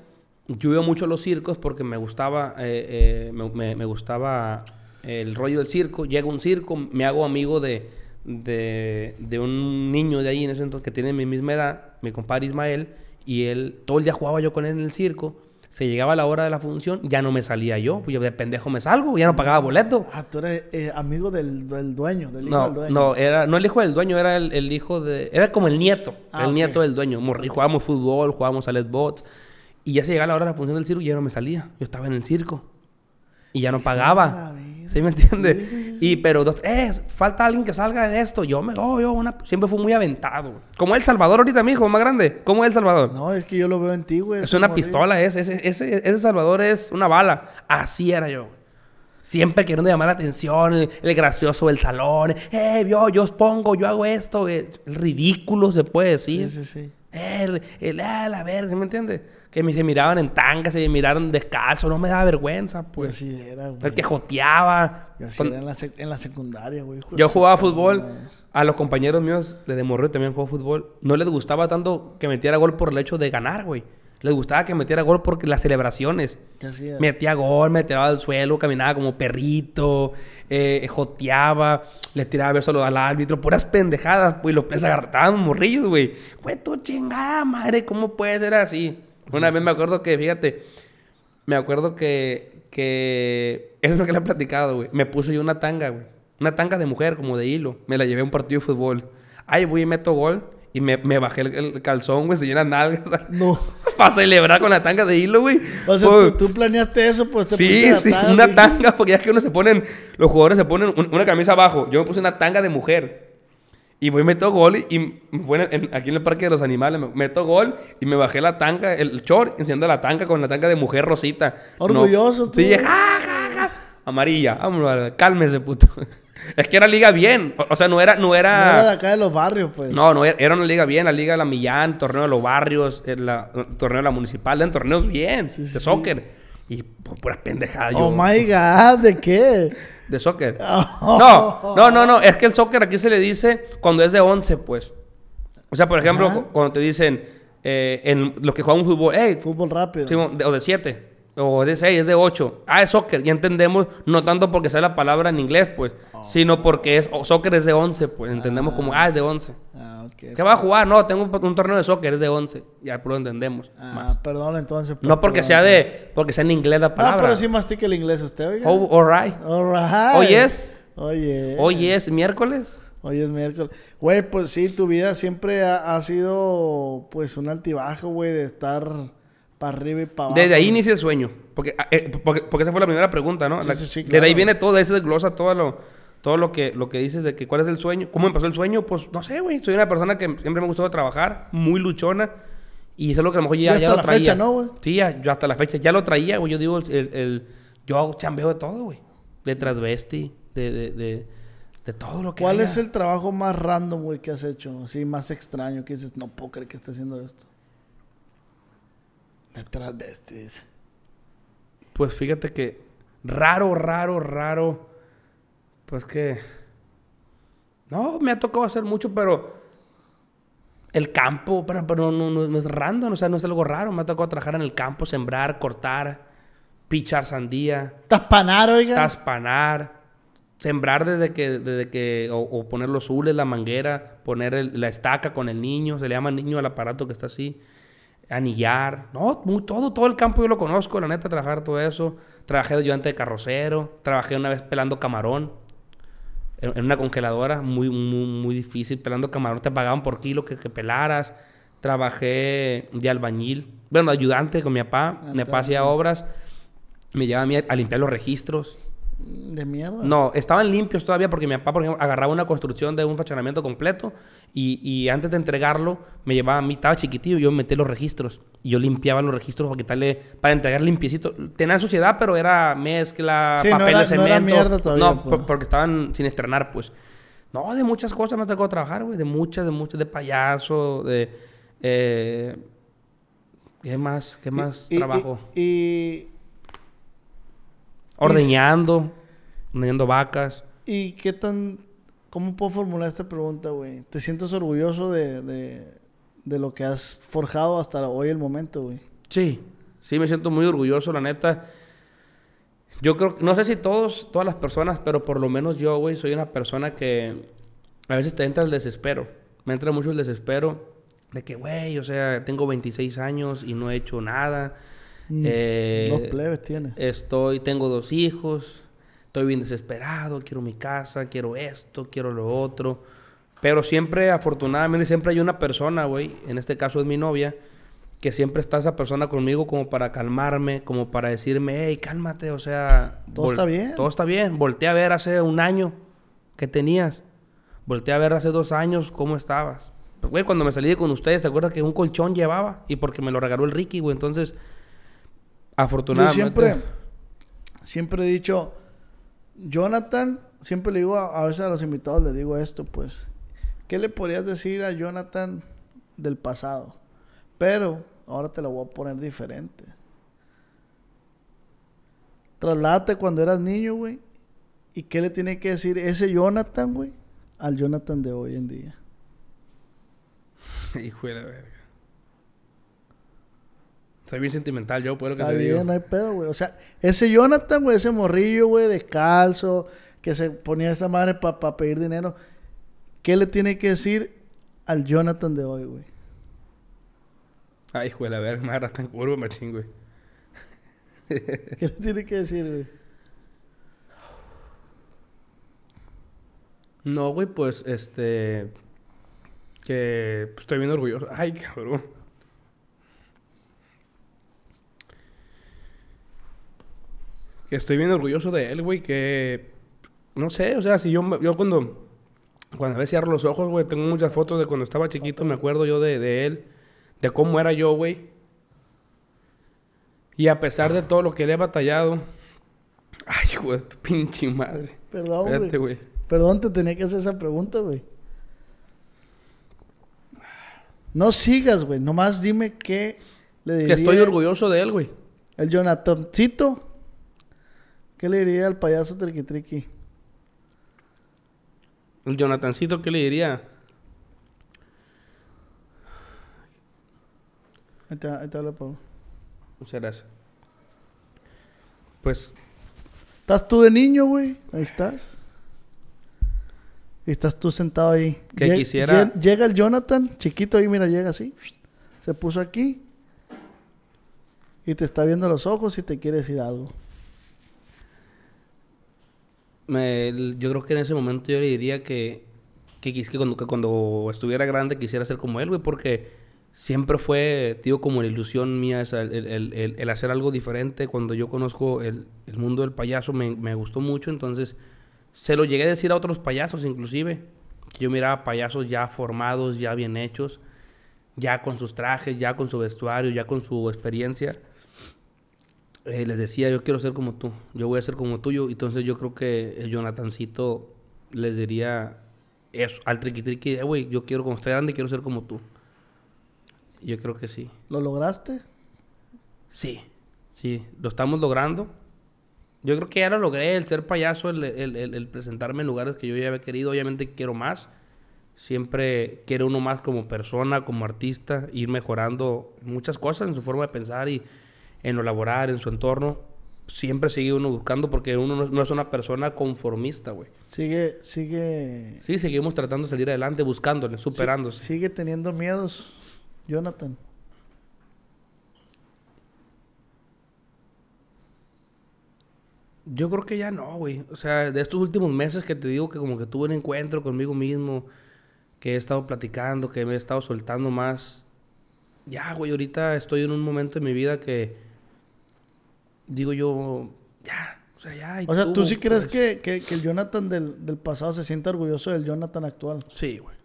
S2: Yo iba mucho a los circos porque me gustaba, eh, eh, me, gustaba el rollo del circo. Llego un circo, me hago amigo de, de, un niño de ahí en ese entonces que tiene mi misma edad, mi compadre Ismael, y él, todo el día jugaba yo con él en el circo se llegaba la hora de la función, ya no me salía yo, pues yo de pendejo me salgo, ya no pagaba boleto.
S1: Ah, tú eres eh, amigo del, dueño, del hijo del dueño. No,
S2: era, no el hijo del dueño, era el, hijo de. Era como el nieto, ah, el nieto del dueño. jugábamos fútbol, jugábamos a bots. Y ya se llegaba la hora de la función del circo ya no me salía. Yo estaba en el circo. Y ya no pagaba. ¿Sí me entiendes? y pero, eh, falta alguien que salga en esto. Yo me, oh, yo, una, siempre fui muy aventado. Como El Salvador ahorita, mi hijo, más grande. ¿Cómo es El Salvador?
S1: No, es que yo lo veo en Es una pistola,
S2: ese, ese, Salvador es una bala. Así era yo, Siempre queriendo llamar la atención, el, gracioso del salón. Eh, yo, yo os pongo, yo hago esto. El eh, ridículo, se puede decir. Sí, sí, sí. El, el, A ah, la ¿sí me entiendes? que me, se miraban en tanga, se miraron descalzo, no me daba vergüenza, pues. Así era, güey. El que joteaba. Así era
S1: en la, secundaria, güey. Yo jugaba fútbol.
S2: A los compañeros míos, desde morro también jugaba fútbol. No les gustaba tanto que metiera gol por el hecho de ganar, güey. Les gustaba que metiera gol por las celebraciones. Así Metía gol, me tiraba al suelo, caminaba como perrito, eh, joteaba, le tiraba besos al árbitro, puras pendejadas, güey. Los pies agarraban morrillos, güey. Güey, chingada madre, ¿cómo puede ser así? Una vez me acuerdo que, fíjate, me acuerdo que, que es lo que le he platicado, güey. Me puse yo una tanga, güey. Una tanga de mujer, como de hilo. Me la llevé a un partido de fútbol. Ahí voy y meto gol. Y me, bajé el, calzón, güey, se llenan nalgas. No. Para celebrar con la tanga de hilo, güey.
S1: O sea, pues, tú, planeaste eso, pues te Sí, sí, tanga,
S2: una tanga, porque ya es que uno se ponen, los jugadores se ponen una camisa abajo. Yo me puse una tanga de mujer. Y voy, meto gol y, me bueno, aquí en el Parque de los Animales, meto gol y me bajé la tanca, el short, enciendo la tanca con la tanca de mujer rosita. Orgulloso, tío. Sí, Amarilla, vámonos, cálmese, puto. Es que era liga bien. O, sea, no era, no era. No de
S1: acá de los barrios, pues. No,
S2: no era, una liga bien, la Liga de la Millán, Torneo de los Barrios, eh, Torneo de la Municipal, eran torneos bien, de soccer. Y por pura pendejada Oh my
S1: God, ¿de qué? De soccer. Oh. No, no, no,
S2: no. Es que el soccer aquí se le dice cuando es de 11, pues. O sea, por ejemplo, cuando te dicen eh, en los que juegan un fútbol, hey. Fútbol rápido. o de 7, o de 6, es de 8. Ah, es soccer. Ya entendemos, no tanto porque sea la palabra en inglés, pues, oh. sino porque es, soccer es de 11, pues. Entendemos como, ah, ah es de 11. ¿Qué, va a jugar? No, tengo un, torneo de soccer, es de 11. Ya lo entendemos.
S1: Ah, perdón entonces. no porque sea
S2: de... Porque sea en inglés la palabra. No, pero sí
S1: mastique el inglés usted, oiga. Oh, all right. All right. Hoy es... Oye. Hoy es miércoles. Hoy es miércoles. Güey, pues sí, tu vida siempre ha, sido pues un altibajo, güey, de estar para arriba y para abajo. Desde ahí inicia
S2: el sueño. Ah, eh, porque, porque, esa fue la primera pregunta, ¿no? Sí, sí, Desde ahí viene todo, ese desglosa todo lo todo lo que, lo que dices de que cuál es el sueño, cómo pasó el sueño, pues no sé, güey. Soy una persona que siempre me ha gustado trabajar, muy luchona. Y eso es lo que a lo mejor ya, ya lo la Fecha, ¿no, güey? Sí, yo hasta la fecha ya lo traía, güey. Yo digo, el, el, yo chambeo de todo, güey. De transvesti, de, todo lo que ¿Cuál es el
S1: trabajo más random, güey, que has hecho? Sí, más extraño, que dices, no puedo creer que esté haciendo esto. De transvestis. Pues fíjate que raro,
S2: raro, raro pues que. No, me ha tocado hacer mucho, pero. El campo, pero, no, no, es random, o sea, no es algo raro. Me ha tocado trabajar en el campo, sembrar, cortar, pichar sandía. Taspanar, oiga. Taspanar. Sembrar desde que, desde que o, poner los hules, la manguera, poner la estaca con el niño, se le llama niño al aparato que está así anillar, no, todo, todo el campo yo lo conozco, la neta, trabajar todo eso. Trabajé de ayudante de carrocero, trabajé una vez pelando camarón en una congeladora, muy, muy, muy difícil. Pelando camarón te pagaban por kilo que, que pelaras. Trabajé de albañil, bueno, ayudante con mi papá. Ah, mi papá hacía obras, me llevaba a, mí a limpiar los registros.
S1: ¿De mierda? No,
S2: estaban limpios todavía porque mi papá, por agarraba una construcción de un faccionamiento completo y, y antes de entregarlo me llevaba a mí, estaba y yo metía los registros y yo limpiaba los registros para quitarle, para entregar limpiecito. Tenía suciedad, pero era mezcla, papel no No, mierda no porque estaban sin estrenar, pues. No, de muchas cosas me tocó trabajar, güey. De muchas, de muchas, de payaso, de... Eh, ¿Qué más? ¿Qué más trabajo?
S1: y
S2: Ordeñando, ordeñando
S1: vacas. ¿Y qué tan... ¿Cómo puedo formular esta pregunta, güey? ¿Te sientes orgulloso de, de, de lo que has forjado hasta hoy el momento, güey? Sí,
S2: sí, me siento muy orgulloso, la neta. Yo creo, no sé si todos, todas las personas, pero por lo menos yo, güey, soy una persona que a veces te entra el desespero. Me entra mucho el desespero de que, güey, o sea, tengo 26 años y no he hecho nada. Mm. Eh, dos plebes tiene. Estoy, tengo dos hijos, estoy bien desesperado, quiero mi casa, quiero esto, quiero lo otro. Pero siempre, afortunadamente, siempre hay una persona, güey, en este caso es mi novia, que siempre está esa persona conmigo como para calmarme, como para decirme, hey, cálmate, o sea... Todo está bien. Todo está bien. Volté a ver hace un año que tenías. Volté a ver hace dos años cómo estabas. Güey, cuando me salí de con ustedes, ¿Se acuerdan que un colchón llevaba? Y porque me lo regaló el Ricky, güey. Entonces, Afortunadamente. siempre,
S1: siempre he dicho, Jonathan, siempre le digo a, veces a los invitados, le digo esto, pues, ¿qué le podrías decir a Jonathan del pasado? Pero ahora te lo voy a poner diferente. Trasládate cuando eras niño, güey. ¿Y qué le tiene que decir ese Jonathan, güey, al Jonathan de hoy en día?
S2: Hijo de la Estoy bien sentimental
S1: yo, puedo lo que Está te bien, no hay pedo, güey. O sea, ese Jonathan, güey, ese morrillo, güey, descalzo, que se ponía esa madre para pedir dinero. ¿Qué le tiene que decir al Jonathan de hoy, güey?
S2: Ay, güey, la verga, me agarraste en curva, machín, güey.
S1: ¿Qué le tiene que decir, güey?
S2: No, güey, pues, este... Que pues, estoy bien orgulloso. Ay, cabrón. estoy bien orgulloso de él, güey, que no sé, o sea, si yo, yo cuando, cuando a veces cierro los ojos, güey, tengo muchas fotos de cuando estaba chiquito, me acuerdo yo de, él, de cómo era yo, güey. Y a pesar de todo lo que le he batallado, ay, güey, tu pinche madre.
S1: Perdón, güey. Perdón, te tenía que hacer esa pregunta, güey. No sigas, güey. Nomás dime qué le diría... Que estoy orgulloso de él, güey. El Jonathancito ¿Qué le diría al payaso triqui
S2: El Jonathancito, ¿qué le diría?
S1: Ahí te, habla Pablo.
S2: Muchas gracias. Pues.
S1: Estás tú de niño, güey. Ahí estás. Y estás tú sentado ahí. ¿Qué quisiera. llega el Jonathan, chiquito ahí, mira, llega así. Se puso aquí. Y te está viendo los ojos y te quiere decir algo
S2: yo creo que en ese momento yo le diría que, cuando, cuando estuviera grande quisiera ser como él, güey, porque siempre fue, tío, como la ilusión mía, el, hacer algo diferente. Cuando yo conozco el, mundo del payaso, me, gustó mucho. Entonces, se lo llegué a decir a otros payasos, inclusive. yo miraba payasos ya formados, ya bien hechos, ya con sus trajes, ya con su vestuario, ya con su experiencia. Eh, les decía, yo quiero ser como tú, yo voy a ser como tuyo. Entonces yo creo que el eh, Jonathancito les diría eso, al triqui eh, güey, yo quiero, como esté grande, quiero ser como tú. Yo creo que sí.
S1: ¿Lo lograste?
S2: Sí, sí, lo estamos logrando. Yo creo que ya lo logré, el ser payaso, el, el, el, el presentarme en lugares que yo ya había querido, obviamente quiero más. Siempre quiero uno más como persona, como artista, ir mejorando muchas cosas en su forma de pensar y, en lo laboral, en su entorno, siempre sigue uno buscando porque uno no, es una persona conformista, güey.
S1: Sigue, sigue...
S2: Sí, seguimos tratando de salir adelante, buscándole, superándose.
S1: sigue teniendo miedos, Jonathan. Yo creo que ya no, güey. O sea, de estos
S2: últimos meses que te digo que como que tuve un encuentro conmigo mismo, que he estado platicando, que me he estado soltando más. Ya, güey, ahorita estoy en un momento de mi vida que digo yo, ya,
S1: o sea, ya. o sea, tú, sí crees pues. que, el Jonathan del, pasado se siente orgulloso del Jonathan actual. Sí, güey.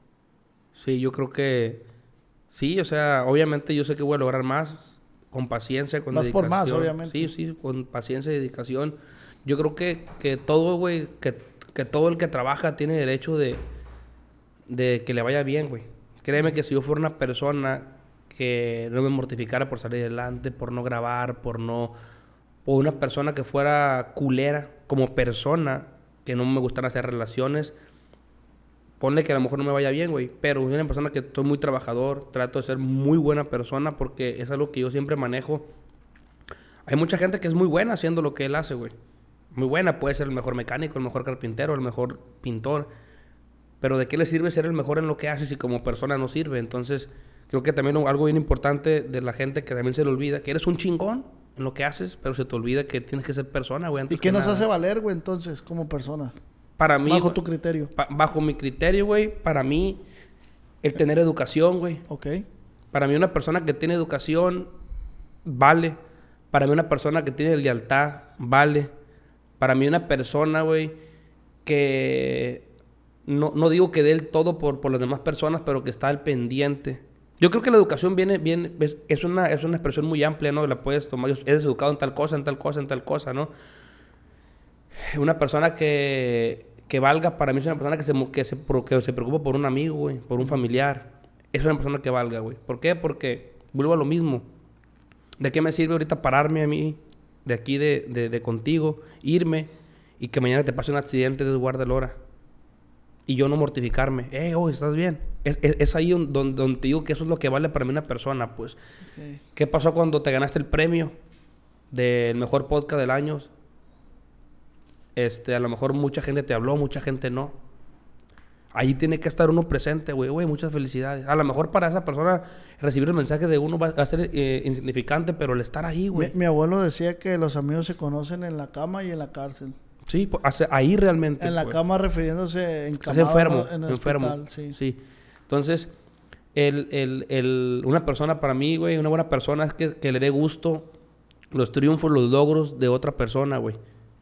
S2: Sí, yo creo que sí, o sea, obviamente yo sé que voy a lograr más con paciencia, con más Más por más, obviamente. Sí, sí, con paciencia y dedicación. Yo creo que, que todo, güey, que, que todo el que trabaja tiene derecho de, de que le vaya bien, güey. Créeme que si yo fuera una persona que no me mortificara por salir adelante, por no grabar, por no o una persona que fuera culera como persona, que no me gustan hacer relaciones, pone que a lo mejor no me vaya bien, güey, pero una persona que soy muy trabajador, trato de ser muy buena persona porque es algo que yo siempre manejo. Hay mucha gente que es muy buena haciendo lo que él hace, güey. Muy buena, puede ser el mejor mecánico, el mejor carpintero, el mejor pintor, pero ¿de qué le sirve ser el mejor en lo que hace si como persona no sirve? Entonces, creo que también algo bien importante de la gente que también se le olvida, que eres un chingón, lo que haces, pero se te olvida que tienes que ser persona, güey. ¿Y qué nos hace
S1: valer, güey, entonces, como persona?
S2: Para mí. Bajo tu criterio. bajo mi criterio, güey, para mí, el tener educación, güey. Ok. Para mí, una persona que tiene educación vale. Para mí, una persona que tiene lealtad vale. Para mí, una persona, güey, que. No, digo que dé el todo por, por las demás personas, pero que está al pendiente yo creo que la educación viene, bien es, una, es una expresión muy amplia, ¿no? La puedes tomar, eres educado en tal cosa, en tal cosa, en tal cosa, ¿no? Una persona que, que valga, para mí es una persona que se, que se, se preocupa por un amigo, güey, por un familiar. Es una persona que valga, güey. ¿Por qué? Porque vuelvo a lo mismo. ¿De qué me sirve ahorita pararme a mí de aquí, de, de, de contigo, irme y que mañana te pase un accidente de guarda el hora? Y yo no mortificarme. Eh, hey, ¿estás bien? Es, es, ahí donde, donde, digo que eso es lo que vale para mí una persona, pues. ¿Qué pasó cuando te ganaste el premio del mejor podcast del año? Este, a lo mejor mucha gente te habló, mucha gente no. Ahí tiene que estar uno presente, güey, güey, muchas felicidades. A lo mejor para esa persona recibir el mensaje de uno va a ser eh, insignificante, pero el estar ahí, güey.
S1: Mi, abuelo decía que los amigos se conocen en la cama y en la cárcel.
S2: Sí, pues, ahí realmente. En la pues. cama
S1: refiriéndose en enfermo, en enfermo. Hospital, sí.
S2: sí. Entonces, el, el, el, una persona para mí, güey, una buena persona es que, le dé gusto los triunfos, los logros de otra persona, güey.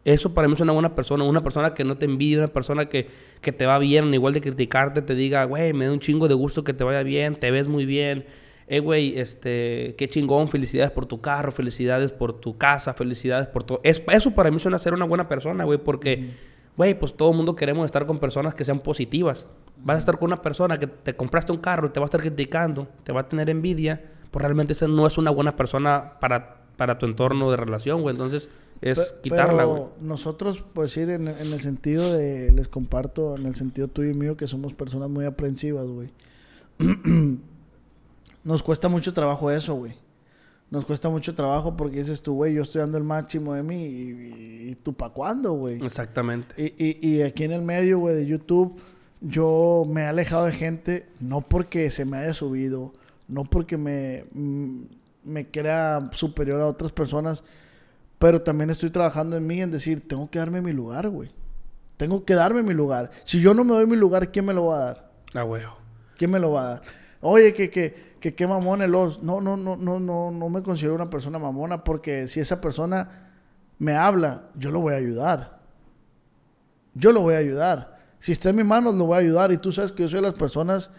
S2: Eso para mí es una buena persona, una persona que no te envidia, una persona que, te va bien, igual de criticarte, te diga, güey, me da un chingo de gusto que te vaya bien, te ves muy bien, eh, güey, este, qué chingón, felicidades por tu carro, felicidades por tu casa, felicidades por todo. eso para mí suena ser una buena persona, güey, porque güey, pues todo el mundo queremos estar con personas que sean positivas. Vas a estar con una persona que te compraste un carro y te va a estar criticando, te va a tener envidia, pues realmente esa no es una buena persona para, para tu entorno de relación, güey. Entonces es quitarla, güey.
S1: Nosotros, pues ir en, el sentido de, les comparto, en el sentido tuyo y mío, que somos personas muy aprensivas, güey. Nos cuesta mucho trabajo eso, güey nos cuesta mucho trabajo porque dices tú, güey, yo estoy dando el máximo de mí y, tú pa' cuándo, güey.
S2: Exactamente.
S1: Y, aquí en el medio, güey, de YouTube, yo me he alejado de gente, no porque se me haya subido, no porque me, mm, me crea superior a otras personas, pero también estoy trabajando en mí en decir, tengo que darme mi lugar, güey. Tengo que darme mi lugar. Si yo no me doy mi lugar, ¿quién me lo va a dar? La huevo. ¿Quién me lo va a dar? Oye, que, que, que qué los. No, no, no, no, no, no me considero una persona mamona porque si esa persona me habla, yo lo voy a ayudar. Yo lo voy a ayudar. Si está en mis manos, lo voy a ayudar. Y tú sabes que yo soy de las personas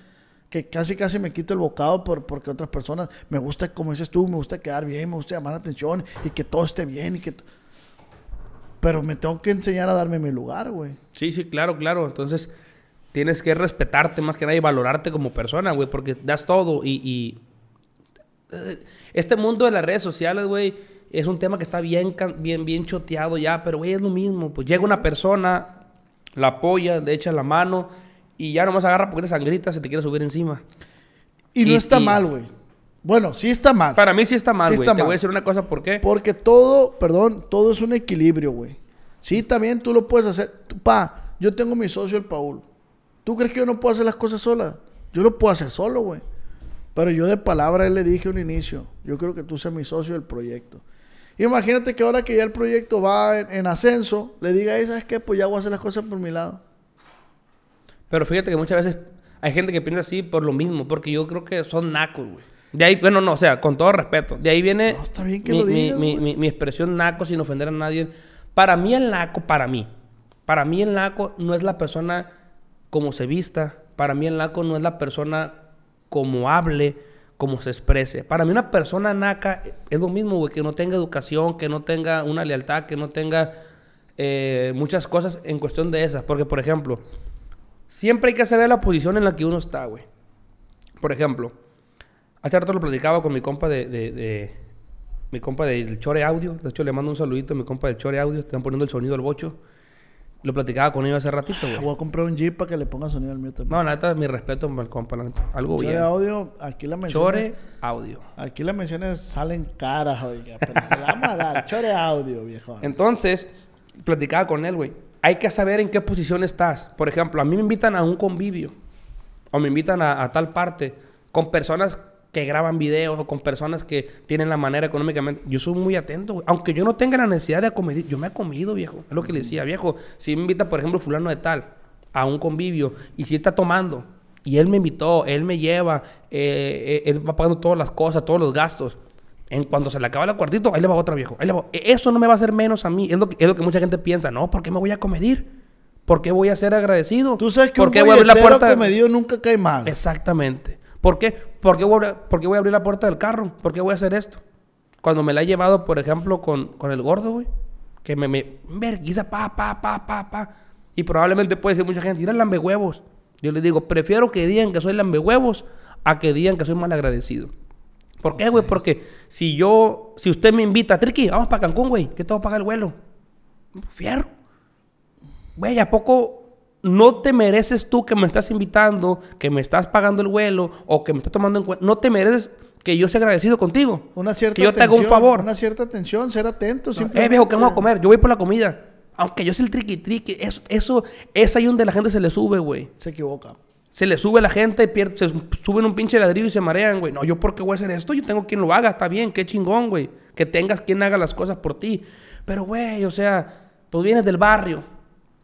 S1: que casi casi me quito el bocado por, porque otras personas me gusta, como dices tú, me gusta quedar bien, me gusta llamar la atención y que todo esté bien y que... Pero me tengo que enseñar a darme mi lugar, güey.
S2: Sí, sí, claro, claro. Entonces, tienes que respetarte más que nada y valorarte como persona, güey, porque das todo y, eh, Este mundo de las redes sociales, güey, es un tema que está bien, bien, bien choteado ya, pero, güey, es lo mismo. Pues llega una persona, la apoya, le echa la mano y ya nomás agarra porque te sangrita se te quiere subir encima.
S1: Y no está mal, güey. Bueno, sí está mal. Para mí sí está mal, güey. Sí te voy a decir una cosa, ¿por qué? Porque todo, perdón, todo es un equilibrio, güey. Sí, también tú lo puedes hacer. Pa, yo tengo mi socio, el Paul. ¿Tú crees que yo no puedo hacer las cosas sola? Yo lo puedo hacer solo, güey. Pero yo de palabra le dije un inicio. Yo creo que tú seas mi socio del proyecto. Imagínate que ahora que ya el proyecto va en, ascenso, le diga, ¿sabes qué? Pues ya voy a hacer las cosas por mi lado.
S2: Pero fíjate que muchas veces hay gente que piensa así por lo mismo, porque yo creo que son nacos, güey. De ahí, bueno, no, o sea, con todo respeto. De ahí viene que lo mi, mi, expresión naco sin ofender a nadie. Para mí el naco, para mí. Para mí el naco no es la persona como se vista. Para mí el naco no es la persona como hable, como se exprese. Para mí una persona naca eh, es lo mismo, güey, que no tenga educación, que no tenga una lealtad, que no tenga eh, muchas cosas en cuestión de esas. Porque, por ejemplo, siempre hay que saber la posición en la que uno está, güey. Por ejemplo, hace rato lo platicaba con mi compa de... de mi compa del Chore Audio, de hecho le mando un saludito a mi compa del Chore Audio, están poniendo el sonido al bocho. Lo platicaba con ellos hace ratito, güey. Voy a comprar un Jeep para que le ponga sonido al mío No, neta, mi respeto en el Chore
S1: audio, aquí la menciones... Chore audio. Aquí las menciones salen caras, oiga. Pero vamos a dar. Chore audio, viejo. Entonces, platicaba con él, güey. Hay que saber en qué
S2: posición estás. Por ejemplo, a mí me invitan a un convivio. O me invitan a, a tal parte. Con personas graban videos o con personas que tienen la manera económicamente. Yo soy muy atento, Aunque yo no tenga la necesidad de acomedir, yo me he comido, viejo. Es lo que le decía, viejo. Si me invita, por ejemplo, fulano de tal a un convivio y si está tomando y él me invitó, él me lleva, eh, eh, él va pagando todas las cosas, todos los gastos. En cuando se le acaba el cuartito, ahí le va otra viejo. Ahí le e, Eso no me va a hacer menos a mí. Es lo, que, mucha gente piensa. No, porque me voy a comedir? porque voy a ser agradecido? Tú sabes que un qué voy a la puerta? nunca cae mal. Exactamente. ¿Por qué? ¿Por qué, voy a, abrir la puerta del carro? ¿Por qué voy a hacer esto? Cuando me la he llevado, por ejemplo, con, el gordo, güey. Que me, me verguiza, pa, pa, pa, pa, pa. Y probablemente puede decir mucha gente, ir al huevos. Yo le digo, prefiero que digan que soy huevos a que digan que soy malagradecido. ¿Por qué, güey? Porque si yo, si usted me invita, Triqui, vamos para Cancún, güey, que todo paga el vuelo. Fierro. Güey, ¿a poco no te mereces tú que me estás invitando, que me estás pagando el vuelo o que me estás tomando en cuenta. No te mereces que yo sea agradecido contigo. Una cierta que yo te hago un favor. Una
S1: cierta atención, ser atento. Simplemente. Eh, viejo, ¿qué vamos a
S2: comer? Yo voy por la comida. Aunque yo sea el triqui triqui, eso, eso es ahí donde la gente se le sube, güey. Se equivoca. Se le sube a la gente, pierde, se suben un pinche ladrillo y se marean, güey. No, yo por qué voy a hacer esto, yo tengo quien lo haga, está bien, qué chingón, güey. Que tengas quien haga las cosas por ti. Pero, güey, o sea, Tú pues vienes del barrio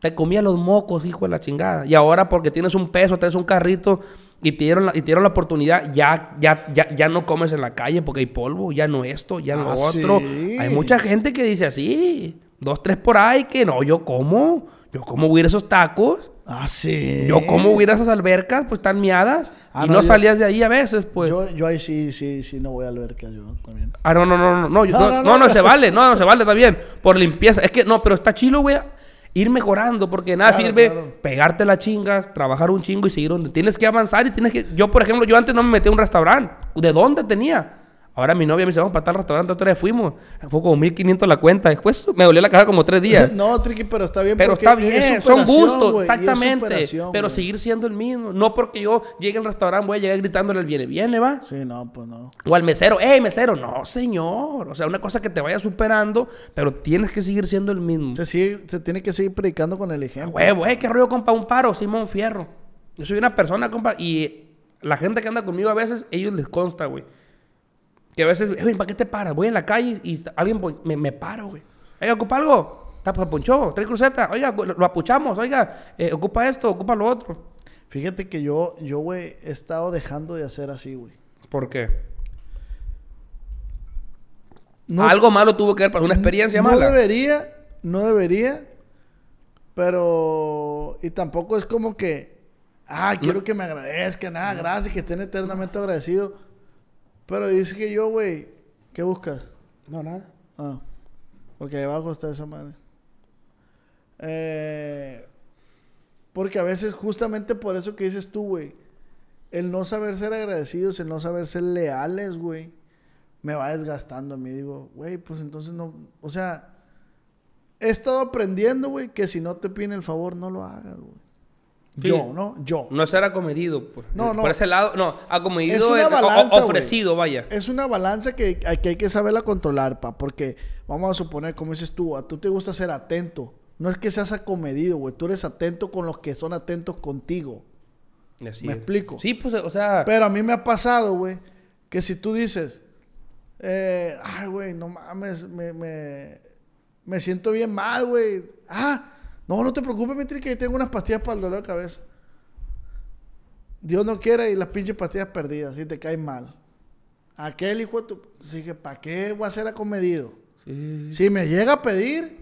S2: te comía los mocos, hijo de la chingada. Y ahora porque tienes un peso, tienes un carrito y te dieron la, y la oportunidad, ya, ya, ya, ya no comes en la calle porque hay polvo, ya no esto, ya no ah, otro. Hay mucha gente que dice así, dos, tres por ahí, que no, yo como, yo como huir esos
S1: tacos. Ah, sí.
S2: Yo como huir a
S1: esas albercas, pues están miadas. Ah, y no, salías de ahí a veces, pues. Yo, yo ahí sí, sí, sí, no voy a albercas. yo también. Ah, no, no, no, no. No, no, no, no, no, se vale.
S2: No, no se vale, está bien. Por limpieza. Es que, no, pero está chilo, güey ir mejorando, porque nada sirve pegarte la chingas, trabajar un chingo y seguir donde tienes que avanzar y tienes que... Yo, por ejemplo, yo antes no me metí a un restaurante. ¿De dónde tenía? Ahora mi novia me dice, vamos para tal restaurante, otra vez fuimos. Fue como 1500 la cuenta. Después me dolió la caja como tres días.
S1: no, Triqui, pero está bien. Pero está bien, son gustos, exactamente. Pero seguir
S2: siendo el mismo. No porque yo llegue al restaurante, voy a llegar gritándole al viene, viene, va.
S1: Sí, no, pues no. O al mesero,
S2: Ey, mesero. No, señor. O sea, una cosa que te vaya superando, pero tienes que seguir siendo el mismo. Se, tiene que seguir predicando con el ejemplo. Huevo, eh, qué rollo, compa, un paro, Simón Fierro. Yo soy una persona, compa, y la gente que anda conmigo a veces, ellos les consta, güey que a veces, güey, ¿para qué te paras? Voy en la calle y alguien me, me paro, güey. Oiga, ¿ocupa algo? Está por poncho, tres crucetas. Oiga, lo, apuchamos. Oiga,
S1: eh, ocupa esto, ocupa lo otro. Fíjate que yo, yo, güey, he estado dejando de hacer así, güey. ¿Por qué? Algo malo
S2: tuvo que ver para una experiencia mala. No debería,
S1: no debería, pero... Y tampoco es como que, ah, quiero que me agradezcan, nada gracias, que estén eternamente agradecidos... Pero dice que yo, güey. ¿Qué buscas? No, nada. Ah. Porque debajo está esa madre. Eh, porque a veces, justamente por eso que dices tú, güey. El no saber ser agradecidos, el no saber ser leales, güey. Me va desgastando a mí. Digo, güey, pues entonces no. O sea, he estado aprendiendo, güey, que si no te piden el favor, no lo hagas, güey. Yo,
S2: ¿no? Yo. No será comedido. Por, pues. no, no. Por ese lado, no. Acomedido es, ofrecido, vaya.
S1: Es una balanza que, hay que saberla controlar, pa. Porque vamos a suponer, como dices tú, a tú te gusta ser atento. No es que seas acomedido, güey. Tú eres atento con los que son atentos contigo. ¿Me explico? Sí, pues, o sea. Pero a mí me ha pasado, güey, que si tú dices, eh, ay, güey, no mames, me, me, me siento bien mal, güey. Ah, no, no te preocupes, Mitri, que tengo unas pastillas para el dolor de cabeza. Dios no quiera y las pinches pastillas perdidas, si te caen mal. Aquel hijo de tu... que, ¿para qué voy a ser acomedido? Sí, Si me llega a pedir,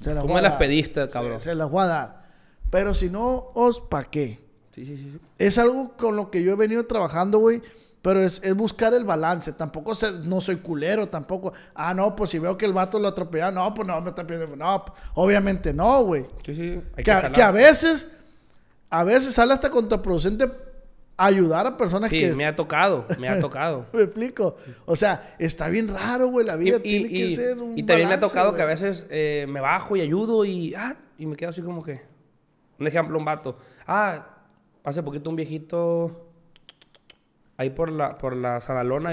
S1: se las ¿Cómo voy a las
S2: pediste, cabrón? Se,
S1: las voy a dar. Pero si no, os, ¿para qué? Sí, sí, sí. Es algo con lo que yo he venido trabajando, güey pero es, buscar el balance. Tampoco ser, no soy culero, tampoco. Ah, no, pues si veo que el vato lo atropella, no, pues no, me está pidiendo. No, obviamente no, güey. Sí, sí. Hay que, a, que, a veces, a veces sale hasta contraproducente ayudar a personas que. Sí, me
S2: ha tocado, me ha
S1: tocado. me explico. O sea, está bien raro, güey, la vida y, tiene que ser un. Y también me ha tocado que a
S2: veces eh, me bajo y ayudo y. Ah, y me quedo así como que. Un ejemplo, un vato. Ah, hace poquito un viejito ahí por la, por la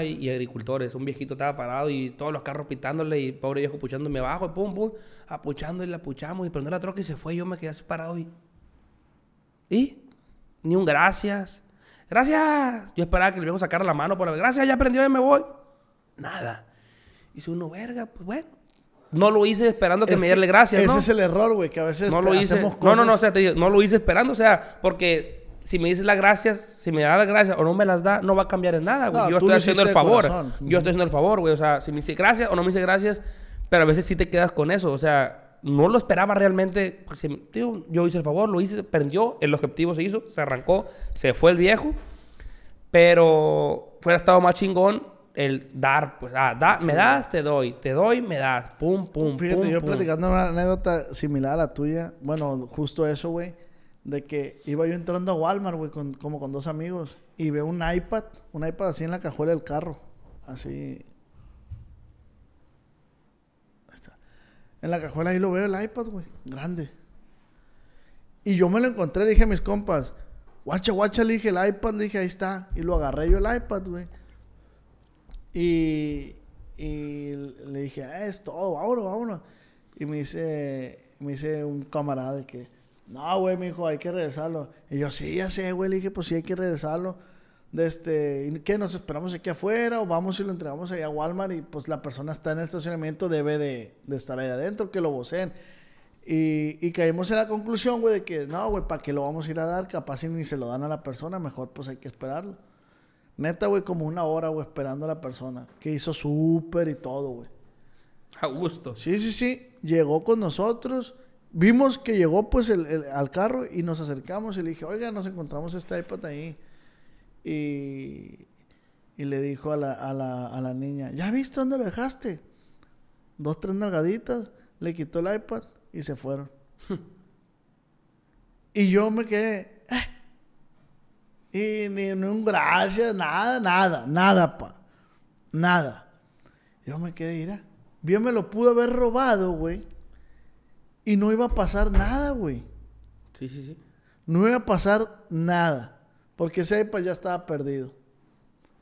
S2: y, agricultores. Un viejito estaba parado y todos los carros pitándole y pobre viejo puchándome abajo y pum, pum, apuchando y la puchamos y prende la troca y se fue. Y yo me quedé así parado y. ¿Y? Ni un gracias. Gracias. Yo esperaba que el viejo sacar la mano por la. Gracias, ya aprendió, y me voy. Nada. Y si uno, verga, pues bueno no lo hice esperando que me diera gracias. Ese es el
S1: error, güey, que a veces no lo Cosas... No, no, no, o
S2: sea, te digo, no lo hice esperando, o sea, porque si me dices las gracias, si me da las gracias o no me las da, no va a cambiar en nada, güey. yo estoy haciendo el favor. Yo estoy haciendo el favor, güey. O sea, si me dice gracias o no me dice gracias, pero a veces sí te quedas con eso. O sea, no lo esperaba realmente. Pues, yo hice el favor, lo hice, perdió. el objetivo se hizo, se arrancó, se fue el viejo. Pero fuera estado más chingón el dar, pues, ah, me das, te doy, te doy, me das,
S1: pum, pum, Fíjate, yo platicando una anécdota similar a la tuya, bueno, justo eso, güey de que iba yo entrando a Walmart, güey, como con dos amigos, y veo un iPad, un iPad así en la cajuela del carro, así. En la cajuela ahí lo veo el iPad, güey, grande. Y yo me lo encontré, le dije a mis compas, guacha, guacha, le dije el iPad, le dije, ahí está. Y lo agarré yo el iPad, güey. Y, y le dije, ah, es todo, vámonos, vámonos. Y me dice, me dice un camarada de que, no, güey, me dijo, hay que regresarlo. Y yo, sí, ya sé, güey. Le dije, pues sí, hay que regresarlo. De este, ¿Qué? ¿Nos esperamos aquí afuera o vamos y lo entregamos allá a Walmart? Y pues la persona está en el estacionamiento, debe de, estar ahí adentro, que lo voceen. Y, y, caímos en la conclusión, güey, de que no, güey, ¿para qué lo vamos a ir a dar? Capaz ni se lo dan a la persona, mejor pues hay que esperarlo. Neta, güey, como una hora, güey, esperando a la persona. Que hizo súper y todo, güey. A gusto. Sí, sí, sí. Llegó con nosotros vimos que llegó pues al carro y nos acercamos y le dije, oiga, nos encontramos este iPad ahí. Y, le dijo a la, niña, ¿ya viste dónde lo dejaste? Dos, tres nalgaditas, le quitó el iPad y se fueron. y yo me quedé, eh. y ni, un gracias, nada, nada, nada, pa. Nada. Yo me quedé, mira, bien me lo pudo haber robado, güey. Y no iba a pasar nada, güey. Sí, sí, sí. No iba a pasar nada. Porque ese iPad ya estaba perdido.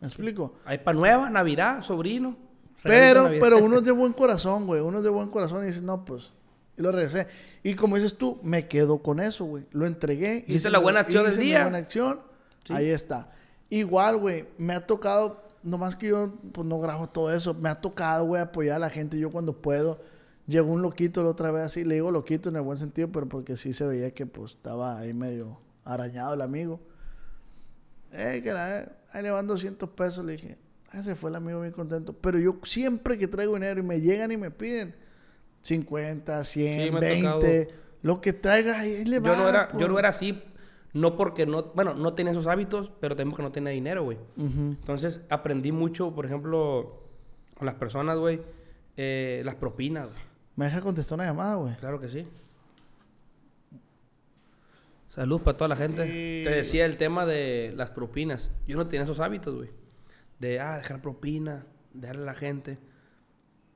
S1: ¿Me explico?
S2: iPad nueva, Navidad, sobrino. Pero, pero uno
S1: es de buen corazón, güey. Uno es de buen corazón y dice, no, pues. Y lo regresé. Y como dices tú, me quedo con eso, güey. Lo entregué. hice la buena acción del día. La buena acción. Ahí está. Igual, güey, me ha tocado, nomás que yo pues, no grabo todo eso, me ha tocado, güey, apoyar a la gente yo cuando puedo llegó un loquito la otra vez así, le digo loquito en el buen sentido, pero porque sí se veía que pues estaba ahí medio arañado el amigo. Eh, que la, ahí le van 200 pesos, le dije, ese ah, se fue el amigo bien contento, pero yo siempre que traigo dinero y me llegan y me piden 50, 100, 20, lo que traigas ahí le va. Yo no era, yo no pues. era
S2: así, no porque no, bueno, no tenía esos hábitos, pero tenemos que no tenía dinero, güey. Entonces aprendí mucho, por ejemplo, con las personas, güey, eh, las propinas, güey.
S1: ¿Me deja contestar una llamada, güey? Claro que sí.
S2: Salud para toda la gente. Te decía el tema de las propinas. Yo no tenía esos hábitos, güey. De, ah, dejar propina, dejarle a la gente.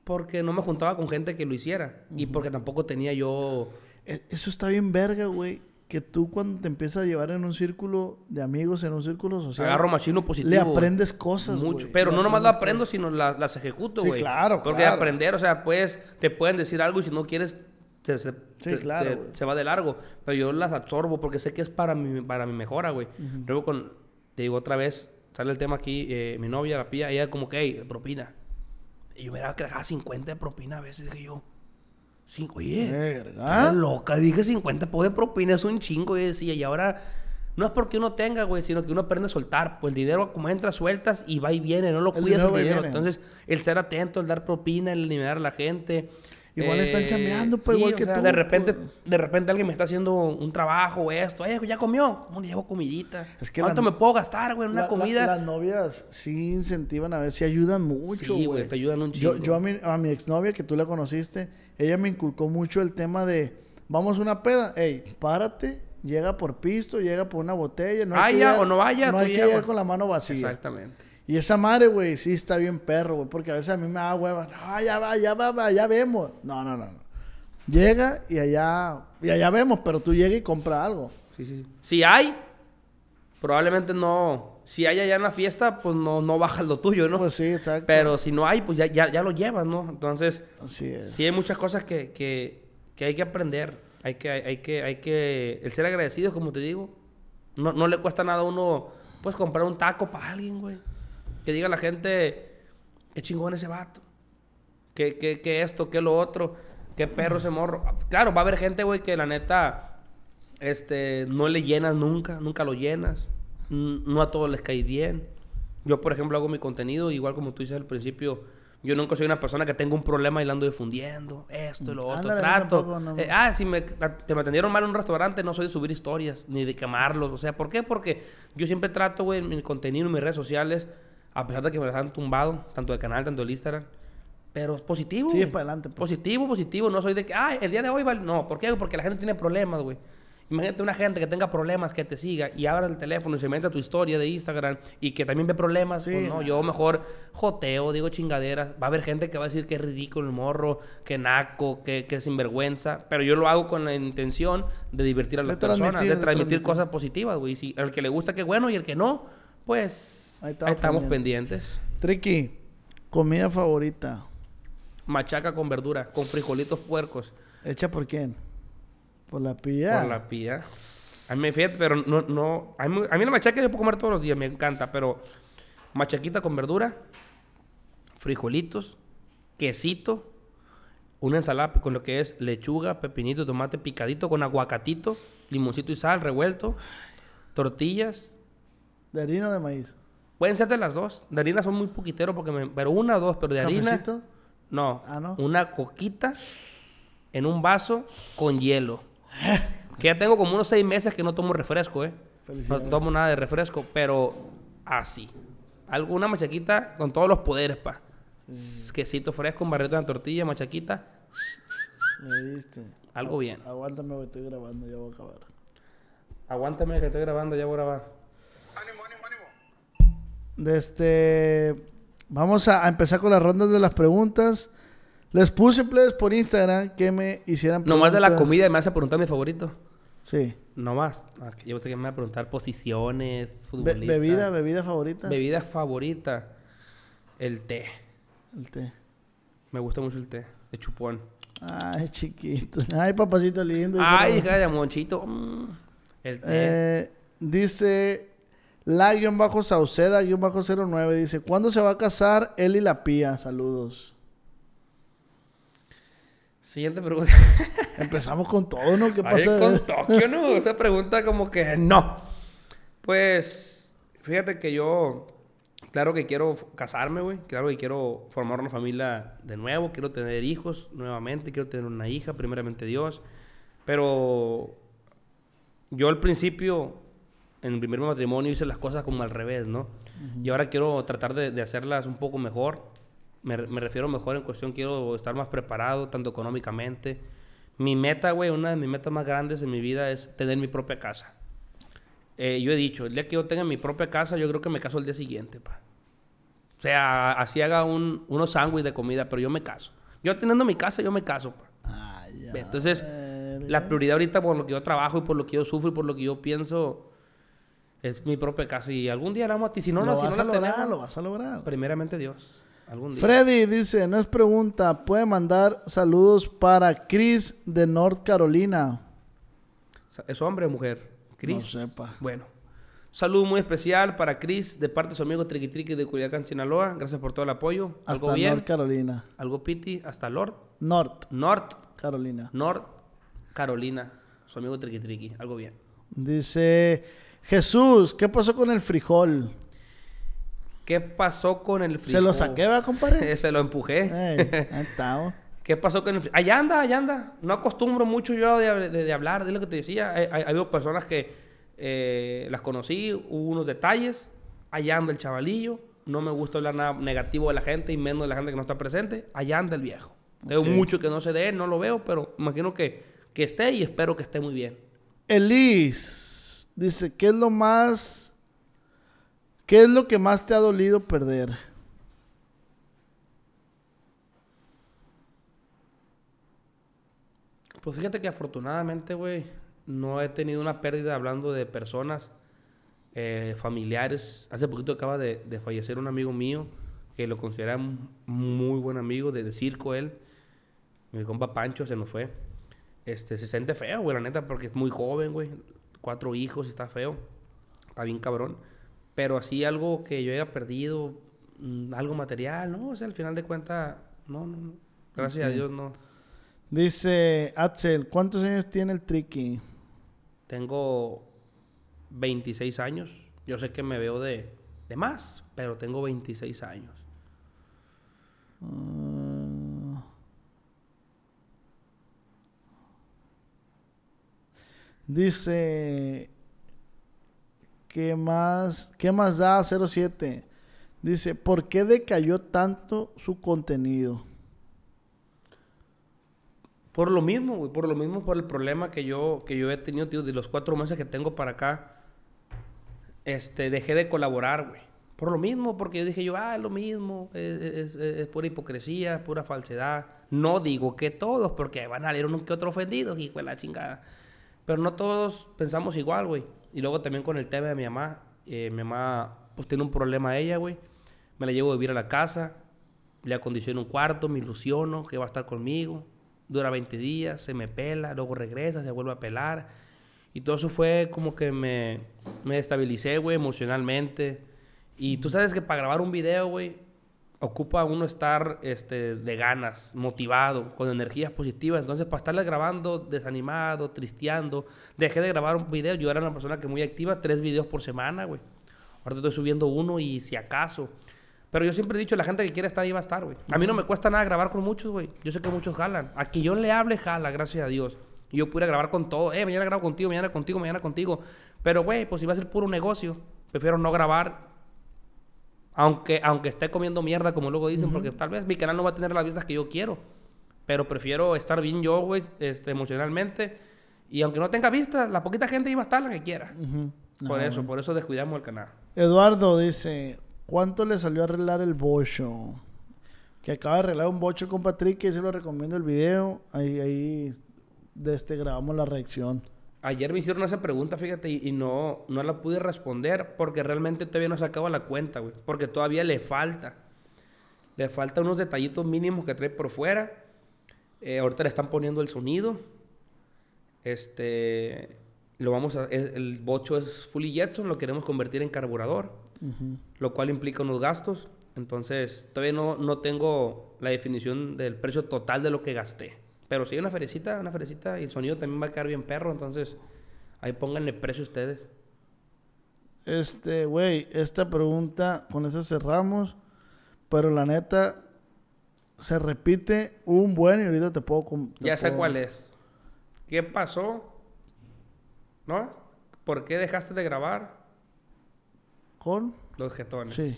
S2: Porque no me juntaba con gente que lo hiciera. Y porque tampoco tenía yo...
S1: E-, eso está bien verga, güey que tú cuando te empiezas a llevar en un círculo de amigos, en un círculo social. Agarro machino positivo. Le aprendes cosas, Mucho. Pero no nomás lo
S2: aprendo, sino las, las ejecuto, güey. Sí, claro, Porque aprender, o sea, pues te pueden decir algo y si no quieres, se va de largo. Pero yo las absorbo porque sé que es para mi, para mi mejora, güey. Luego con, te digo otra vez, sale el tema aquí, eh, mi novia, la pía, ella como que, hey, propina. Y yo miraba que dejaba 50 de propina a veces, que yo Sí, oye, eh, loca, dije 50 pesos de propina, es un chingo, y decía, y ahora no es porque uno tenga, güey, sino que uno aprende a soltar, pues el dinero como entra, sueltas y va y viene, no lo cuidas dinero. Entonces, el ser atento, el dar propina, el eliminar a la gente, Igual están eh, chameando, pues, igual que tú. De repente, pues. de repente alguien me está haciendo un trabajo o esto. ya comió. Bueno, llevo comidita. ¿Cuánto me puedo gastar, güey, una comida? las
S1: novias sí incentivan a ver si ayudan mucho, sí, güey. te ayudan un chingo. Yo, a, mi, a mi exnovia, que tú la conociste, ella me inculcó mucho el tema de... Vamos una peda. Ey, párate llega por pisto, llega por una botella. No vaya ah, o no vaya. No hay que llegar con la mano vacía. Exactamente. Y esa madre, güey, sí está bien perro, güey, porque a veces a mí me da hueva. No, ya va, ya va, ya vemos. No, no, no. Llega y allá, y allá vemos, pero tú llega y compra algo.
S2: Sí, sí. Si hay, probablemente no. Si hay allá en la fiesta, pues no, no bajas lo tuyo, ¿no? Pues sí, exacto. Pero si no hay, pues ya, ya, lo llevas, ¿no? Entonces,
S1: sí hay
S2: muchas cosas que, hay que aprender. Hay que, que, hay que, el ser agradecido, como te digo. No, no le cuesta nada a uno, pues, comprar un taco para alguien, güey. Que diga la gente, qué chingón ese vato. ¿Qué esto, ¿Qué lo otro, qué perro ese morro. Claro, va a haber gente, güey, que la neta, este, no le llenas nunca, nunca lo llenas. No a todos les cae bien. Yo, por ejemplo, hago mi contenido, igual como tú dices al principio, yo nunca soy una persona que tenga un problema y lo ando difundiendo, esto y lo otro, trato. Eh, ah, si me, te atendieron mal en un restaurante, no soy de subir historias, ni de quemarlos. O sea, ¿por qué? Porque yo siempre trato, güey, en mi contenido, en mis redes sociales, a pesar de que me las han tumbado, tanto el canal, tanto el Instagram. Pero es positivo. Sí, para adelante. Pues. Positivo, positivo. No soy de que, ah, el día de hoy vale. No, ¿por qué? Porque la gente tiene problemas, güey. Imagínate una gente que tenga problemas, que te siga y abra el teléfono y se meta tu historia de Instagram y que también ve problemas. Pues, no, yo mejor joteo, digo chingaderas. Va a haber gente que va a decir que es ridículo el morro, que naco, que, que sinvergüenza. Pero yo lo hago con la intención de divertir a las personas, de, transmitir cosas positivas, güey. Y si el que le gusta, qué bueno, y el que no, pues estamos pendientes.
S1: Triqui, comida favorita.
S2: Machaca con verdura, con frijolitos puercos.
S1: ¿Hecha por quién? Por la pía. Por
S2: la pía. A mí fíjate, pero no, no. A mí, a mí, la machaca yo puedo comer todos los días, me encanta, pero machaquita con verdura, frijolitos, quesito, una ensalada con lo que es lechuga, pepinito, tomate picadito, con aguacatito, limoncito y sal revuelto, tortillas.
S1: ¿De harina de maíz?
S2: Pueden ser de las dos. De harina son muy poquiteros porque Pero una o dos, pero de harina harina... No. Ah, no. Una coquita en un vaso con hielo. que ya tengo como unos seis meses que no tomo refresco, ¿eh? No tomo nada de refresco, pero así. Alguna machaquita con todos los poderes, pa. Quesito fresco, barrito de tortilla, machaquita. Me diste. Algo bien.
S1: Aguántame que estoy grabando, ya voy a acabar. Aguántame que estoy grabando, ya voy a grabar este, vamos a, empezar con las rondas de las preguntas. Les puse por Instagram que me hicieran preguntas. Nomás de la comida
S2: me vas a preguntar mi favorito. Sí. Nomás. Ah, yo sé que me va a preguntar posiciones, futbolistas. bebida,
S1: bebida favorita. Bebida
S2: favorita. El té. El té. Me gusta mucho el té de chupón.
S1: Ay, chiquito. Ay, papacito lindo. Ay, hija
S2: monchito. Mm. El té.
S1: Eh, dice Bajo sauceda 09 dice, ¿cuándo se va a casar él y la pía? Saludos. Siguiente pregunta. Empezamos con todo, ¿no? ¿Qué pasa? Con Tokio, ¿no?
S2: Esta pregunta como que no. Pues, fíjate que yo, claro que quiero casarme, güey. Claro que quiero formar una familia de nuevo. Quiero tener hijos nuevamente. Quiero tener una hija, primeramente Dios. Pero yo al principio en mi primer matrimonio hice las cosas como al revés, ¿no? Y ahora quiero tratar de, hacerlas un poco mejor. Me, refiero mejor en cuestión, quiero estar más preparado, tanto económicamente. Mi meta, güey, una de mis metas más grandes en mi vida es tener mi propia casa. Eh, yo he dicho, el día que yo tenga mi propia casa, yo creo que me caso el día siguiente, pa. O sea, así haga un, unos sándwiches de comida, pero yo me caso. Yo teniendo mi casa, yo me caso, pa. Ah, entonces, la prioridad ahorita por lo que yo trabajo y por lo que yo sufro y por lo que yo pienso es mi propio caso. Y algún día la vamos a ti. Si no, lo, si no a la lograr, lo vas a lograr. Primeramente Dios. Algún día. Freddy
S1: dice, no es pregunta, puede mandar saludos para Chris de North Carolina. ¿Es hombre o mujer? Chris. No sepa.
S2: Bueno. Saludo muy especial para Chris de parte de su amigo Triqui de Culiacán, Sinaloa. Gracias por todo el apoyo. Algo bien. North
S1: Carolina.
S2: Algo piti. Hasta Lord. North. North. Carolina. North Carolina. Su amigo Triqui Algo bien.
S1: Dice... Jesús, ¿qué pasó con el frijol?
S2: ¿Qué pasó con el frijol? Se lo saqué, va, compadre. Se lo empujé. ¿Qué pasó con el frijol? Allá anda, allá anda. No acostumbro mucho yo de, hablar, de lo que te decía. Hay, personas que eh, las conocí, hubo unos detalles. Allá anda el chavalillo. No me gusta hablar nada negativo de la gente y menos de la gente que no está presente. Allá anda el viejo. mucho que no sé de él, no lo veo, pero imagino que, que esté y espero que esté muy bien.
S1: Elise. Dice, ¿qué es lo más, qué es lo que más te ha dolido perder?
S2: Pues fíjate que afortunadamente, güey, no he tenido una pérdida hablando de personas, eh, familiares. Hace poquito acaba de, fallecer un amigo mío que lo considera muy buen amigo de, de circo él. Mi compa Pancho se nos fue. Este, se siente feo, güey, la neta, porque es muy joven, güey cuatro hijos, está feo, está bien cabrón. Pero así algo que yo haya perdido, mm, algo material, ¿no? O sea, al final de cuentas, no, no, Gracias a Dios,
S1: no. Dice Axel, ¿cuántos años tiene el triqui?
S2: Tengo 26 años. Yo sé que me veo de, de más, pero tengo 26 años.
S1: Ah, Dice, ¿qué más, qué más da 07? Dice, ¿por qué decayó tanto su contenido? Por lo mismo, güey, por lo mismo, por el
S2: problema que yo, que yo he tenido, tío, de los cuatro meses que tengo para acá, este, dejé de colaborar, güey. Por lo mismo, porque yo dije yo, ah, es lo mismo, es, es, pura hipocresía, es pura falsedad. No digo que todos, porque van a leer uno que otro ofendido, y fue la chingada. Pero no todos pensamos igual, güey. Y luego también con el tema de mi mamá. Eh, mi mamá, pues tiene un problema ella, güey. Me la llevo a vivir a la casa. Le acondiciono un cuarto, me ilusiono que va a estar conmigo. Dura 20 días, se me pela, luego regresa, se vuelve a pelar. Y todo eso fue como que me, me estabilicé, güey, emocionalmente. Y tú sabes que para grabar un video, güey, ocupa uno estar este, de ganas, motivado, con energías positivas. Entonces, para estarle grabando desanimado, tristeando, dejé de grabar un video. Yo era una persona que muy activa, tres videos por semana, güey. Ahora estoy subiendo uno y si acaso. Pero yo siempre he dicho, la gente que quiere estar ahí va a estar, güey. A mí no me cuesta nada grabar con muchos, güey. Yo sé que muchos jalan. A que yo le hable, jala, gracias a Dios. yo pudiera grabar con todo. Eh, mañana grabo contigo, mañana contigo, mañana contigo. Pero, güey, pues si va a ser puro negocio, prefiero no grabar aunque, aunque esté comiendo mierda, como luego dicen, porque tal vez mi canal no va a tener las vistas que yo quiero. Pero prefiero estar bien yo, güey, este, emocionalmente. Y aunque no tenga vistas, la poquita gente iba a estar la que quiera. por eso, por eso descuidamos el canal.
S1: Eduardo dice, ¿cuánto le salió a arreglar el bocho? Que acaba de arreglar un bocho con Patrick, que se lo recomiendo el video. Ahí, ahí de este, grabamos la reacción
S2: ayer me hicieron esa pregunta, fíjate, y, no, no la pude responder porque realmente todavía no se acaba la cuenta, güey. Porque todavía le falta. Le falta unos detallitos mínimos que trae por fuera. Eh, ahorita le están poniendo el sonido. Este. Lo vamos a. el bocho es fully Jetson, lo queremos convertir en carburador. Lo cual implica unos gastos. Entonces, todavía no, no tengo la definición del precio total de lo que gasté. Pero si hay una ferecita, una ferecita. Y el sonido también va a quedar bien perro. Entonces, ahí pónganle precio ustedes.
S1: Este, güey, esta pregunta con esa cerramos. Pero la neta, se repite un buen y ahorita te puedo. ya sé cuál
S2: es. ¿Qué pasó? ¿No? ¿Por qué dejaste de grabar? ¿Con? Los jetones. Sí.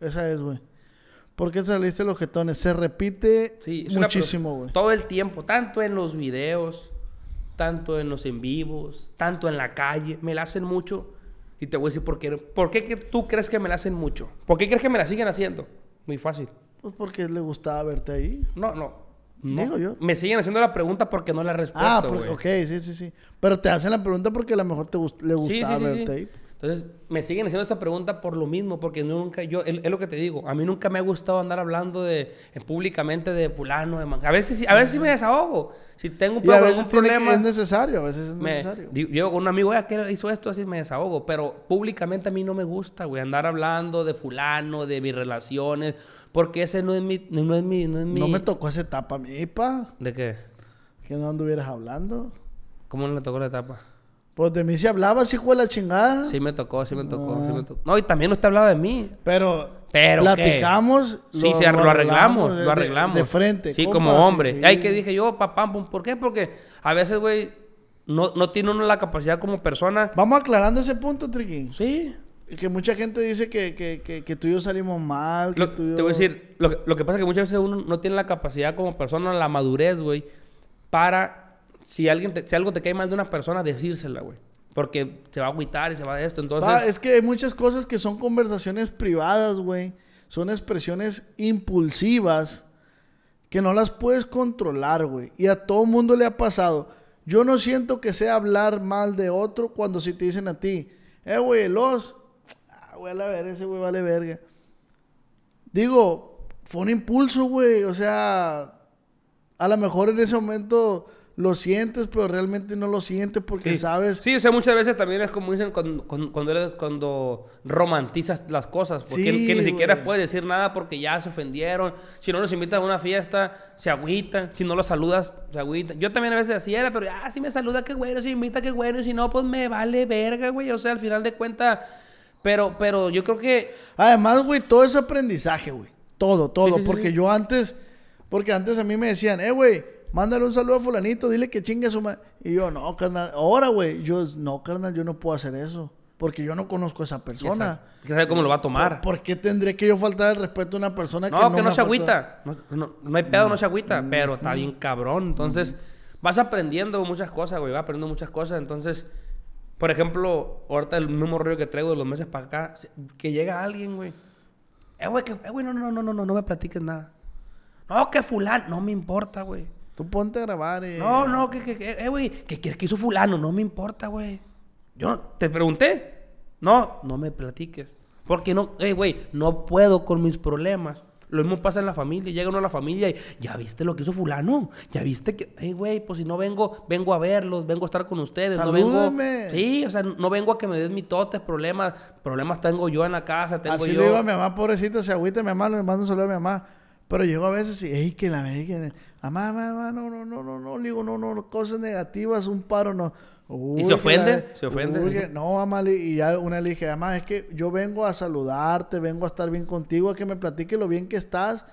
S1: Esa es, güey. ¿Por qué saliste los jetones? Se repite muchísimo, güey.
S2: Todo el tiempo, tanto en los videos, tanto en los en vivos, tanto en la calle. Me la hacen mucho. Y te voy a decir por qué. ¿Por qué tú crees que me la hacen mucho? ¿Por qué crees que me la siguen haciendo? Muy fácil.
S1: Pues porque le gustaba verte ahí. No, no. Digo yo. Me siguen haciendo la pregunta porque no la ah, güey. Ah, ok, sí, sí, sí. Pero te hacen la pregunta porque a lo mejor te le gustaba verte ahí.
S2: Entonces, me siguen haciendo esa pregunta por lo mismo, porque nunca, yo, es, lo que te digo, a mí nunca me ha gustado andar hablando de, eh, públicamente de fulano, de manga. A veces, a veces me desahogo. Si tengo un, y a veces problema. es necesario, a veces es necesario. yo un amigo, ya que hizo esto, así me desahogo. Pero públicamente a mí no me gusta, güey, andar hablando de fulano, de mis relaciones, porque
S1: ese no es mi. No, es mi, no, es mi... no me tocó esa etapa, a mi pa. ¿De qué? Que no anduvieras hablando. ¿Cómo
S2: no le tocó la etapa?
S1: Pues de mí sí hablaba, sí fue la chingada.
S2: Sí me tocó, sí me
S1: tocó, sí me tocó.
S2: No, y también usted hablaba de mí. Pero, pero platicamos. ¿qué? Sí, lo, sí, lo arreglamos, lo arreglamos. De, frente. Sí, como hombre. Y ahí que dije yo, papá, ¿por qué? Porque a veces, güey, no, tiene uno la capacidad
S1: como persona. Vamos aclarando ese punto, Triqui. Sí. Que mucha gente dice que, tú y yo salimos mal. Que tú Te
S2: voy a decir, lo, lo que pasa es que muchas veces uno no tiene la capacidad como persona, la madurez, güey, para si, alguien si algo te cae mal de una persona, decírsela, güey. Porque se va a agüitar y se va de esto, entonces... Va, es
S1: que hay muchas cosas que son conversaciones privadas, güey. Son expresiones impulsivas que no las puedes controlar, güey. Y a todo mundo le ha pasado. Yo no siento que sea hablar mal de otro cuando si te dicen a ti, eh, güey, los... Ah, güey, la ver ese güey vale verga. Digo, fue un impulso, güey. O sea, a lo mejor en ese momento lo sientes, pero realmente no lo sientes porque sabes. Sí, o
S2: sea, muchas veces también es como dicen cuando, cuando, eres, romantizas las cosas, porque que ni siquiera puedes decir nada porque ya se ofendieron. Si no los invitas a una fiesta, se agüita Si no los saludas, se agüita Yo también a veces así era, pero ah, si me saluda, qué bueno, si invita, qué bueno, Y si no, pues me vale verga, güey. O sea, al final de cuentas, pero, pero yo creo que.
S1: Además, güey, todo es aprendizaje, güey. Todo, todo. porque yo antes, porque antes a mí me decían, eh, güey mándale un saludo a fulanito, dile que chingue su madre. Y yo, no, carnal, ahora, güey. Yo, no, carnal, yo no puedo hacer eso. Porque yo no conozco a esa persona. que sabe cómo lo va a tomar? ¿Por, qué tendré que yo faltar el respeto a una persona que no que no se agüita.
S2: No, hay pedo, no, mm, se agüita. Mm, pero está mm. bien cabrón. Entonces, vas aprendiendo muchas cosas, güey. Vas aprendiendo muchas cosas. Entonces, por ejemplo, ahorita el mismo rollo que traigo de los meses para acá. Que llega alguien, güey. Eh, eh, güey, no, no, no, no, no, no me platiques nada. No, que fulan No me importa, güey. Tú ponte a grabar. Eh. No, no, que, que, eh, güey, que, que, hizo fulano, no me importa, güey. Yo te pregunté. No, no me platiques. Porque no, eh, güey, no puedo con mis problemas. Lo mismo pasa en la familia. Llega uno a la familia y, ¿ya viste lo que hizo fulano? ¿Ya viste que, hey, eh, güey, pues si no vengo, vengo a verlos, vengo a estar con ustedes. ¡Salúdame! sí, o sea, no vengo a que me des totes, problemas. Problemas tengo yo en la casa, tengo Así yo. le a mi
S1: mamá, pobrecita, se agüita mi mamá, le mando un saludo a mi mamá. Pero yo a veces y, hey, que la me... ¡Amá, mamá, mamá, no, no, no, no, no, digo, no, no, cosas negativas, un paro, no. ¿Y se ofende? ¿Se ofende? no, mamá, y ya una le dije, mamá, es que yo vengo a saludarte, vengo a estar bien contigo, a que me platique lo bien que estás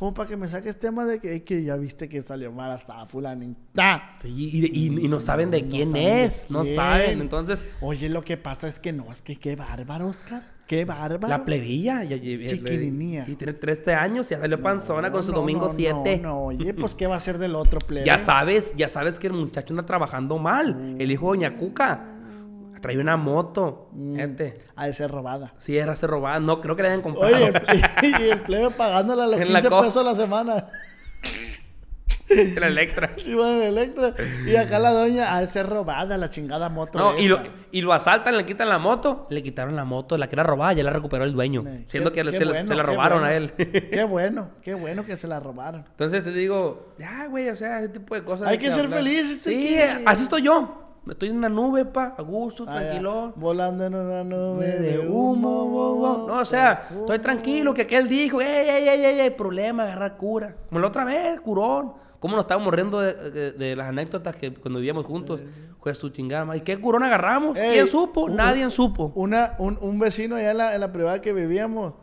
S1: como para que me saques tema de que, ya viste que salió mal hasta fulanita. y, no saben de quién es, no saben. Entonces. Oye, lo que pasa es que no, es que qué bárbaro, Oscar. Qué bárbaro. La plebilla. Ya,
S2: Y tiene 13 años, y ya salió panzona
S1: con su domingo 7. No, no, oye, pues qué va a ser del otro plebe. ya
S2: sabes, ya sabes que el muchacho anda trabajando mal. El hijo de Doña Cuca. Trae una moto. gente. Mm, ha de ser robada. Sí, era ser robada. No creo que la hayan comprado.
S1: Oye, y el plebe pagándola los 15 pesos a la semana. la Electra. Sí, bueno, el Electra. Y acá la doña al ser robada la chingada moto. No, y
S2: lo, y lo, asaltan, le quitan la moto. Le quitaron la moto, la que era robada, ya la recuperó el dueño. Eh, siendo que se, la robaron a él. Qué
S1: bueno, qué bueno que se la robaron. Entonces te digo, ya,
S2: güey, o sea, ese tipo de cosas. Hay que, ser feliz. Sí, así estoy yo. Estoy en una nube, pa, a gusto, ah, tranquilo. Volando en una nube de, humo, bobo. No, o sea, estoy tranquilo, que aquel dijo, ey, ey, ey, ey, problema, agarrar cura. Como la otra vez, curón. Cómo nos estábamos riendo de, las anécdotas que cuando vivíamos juntos. Juez pues, tu chingama. ¿Y qué curón agarramos?
S1: ¿Quién supo? Nadie supo. Una, un, vecino allá en la, en la privada que vivíamos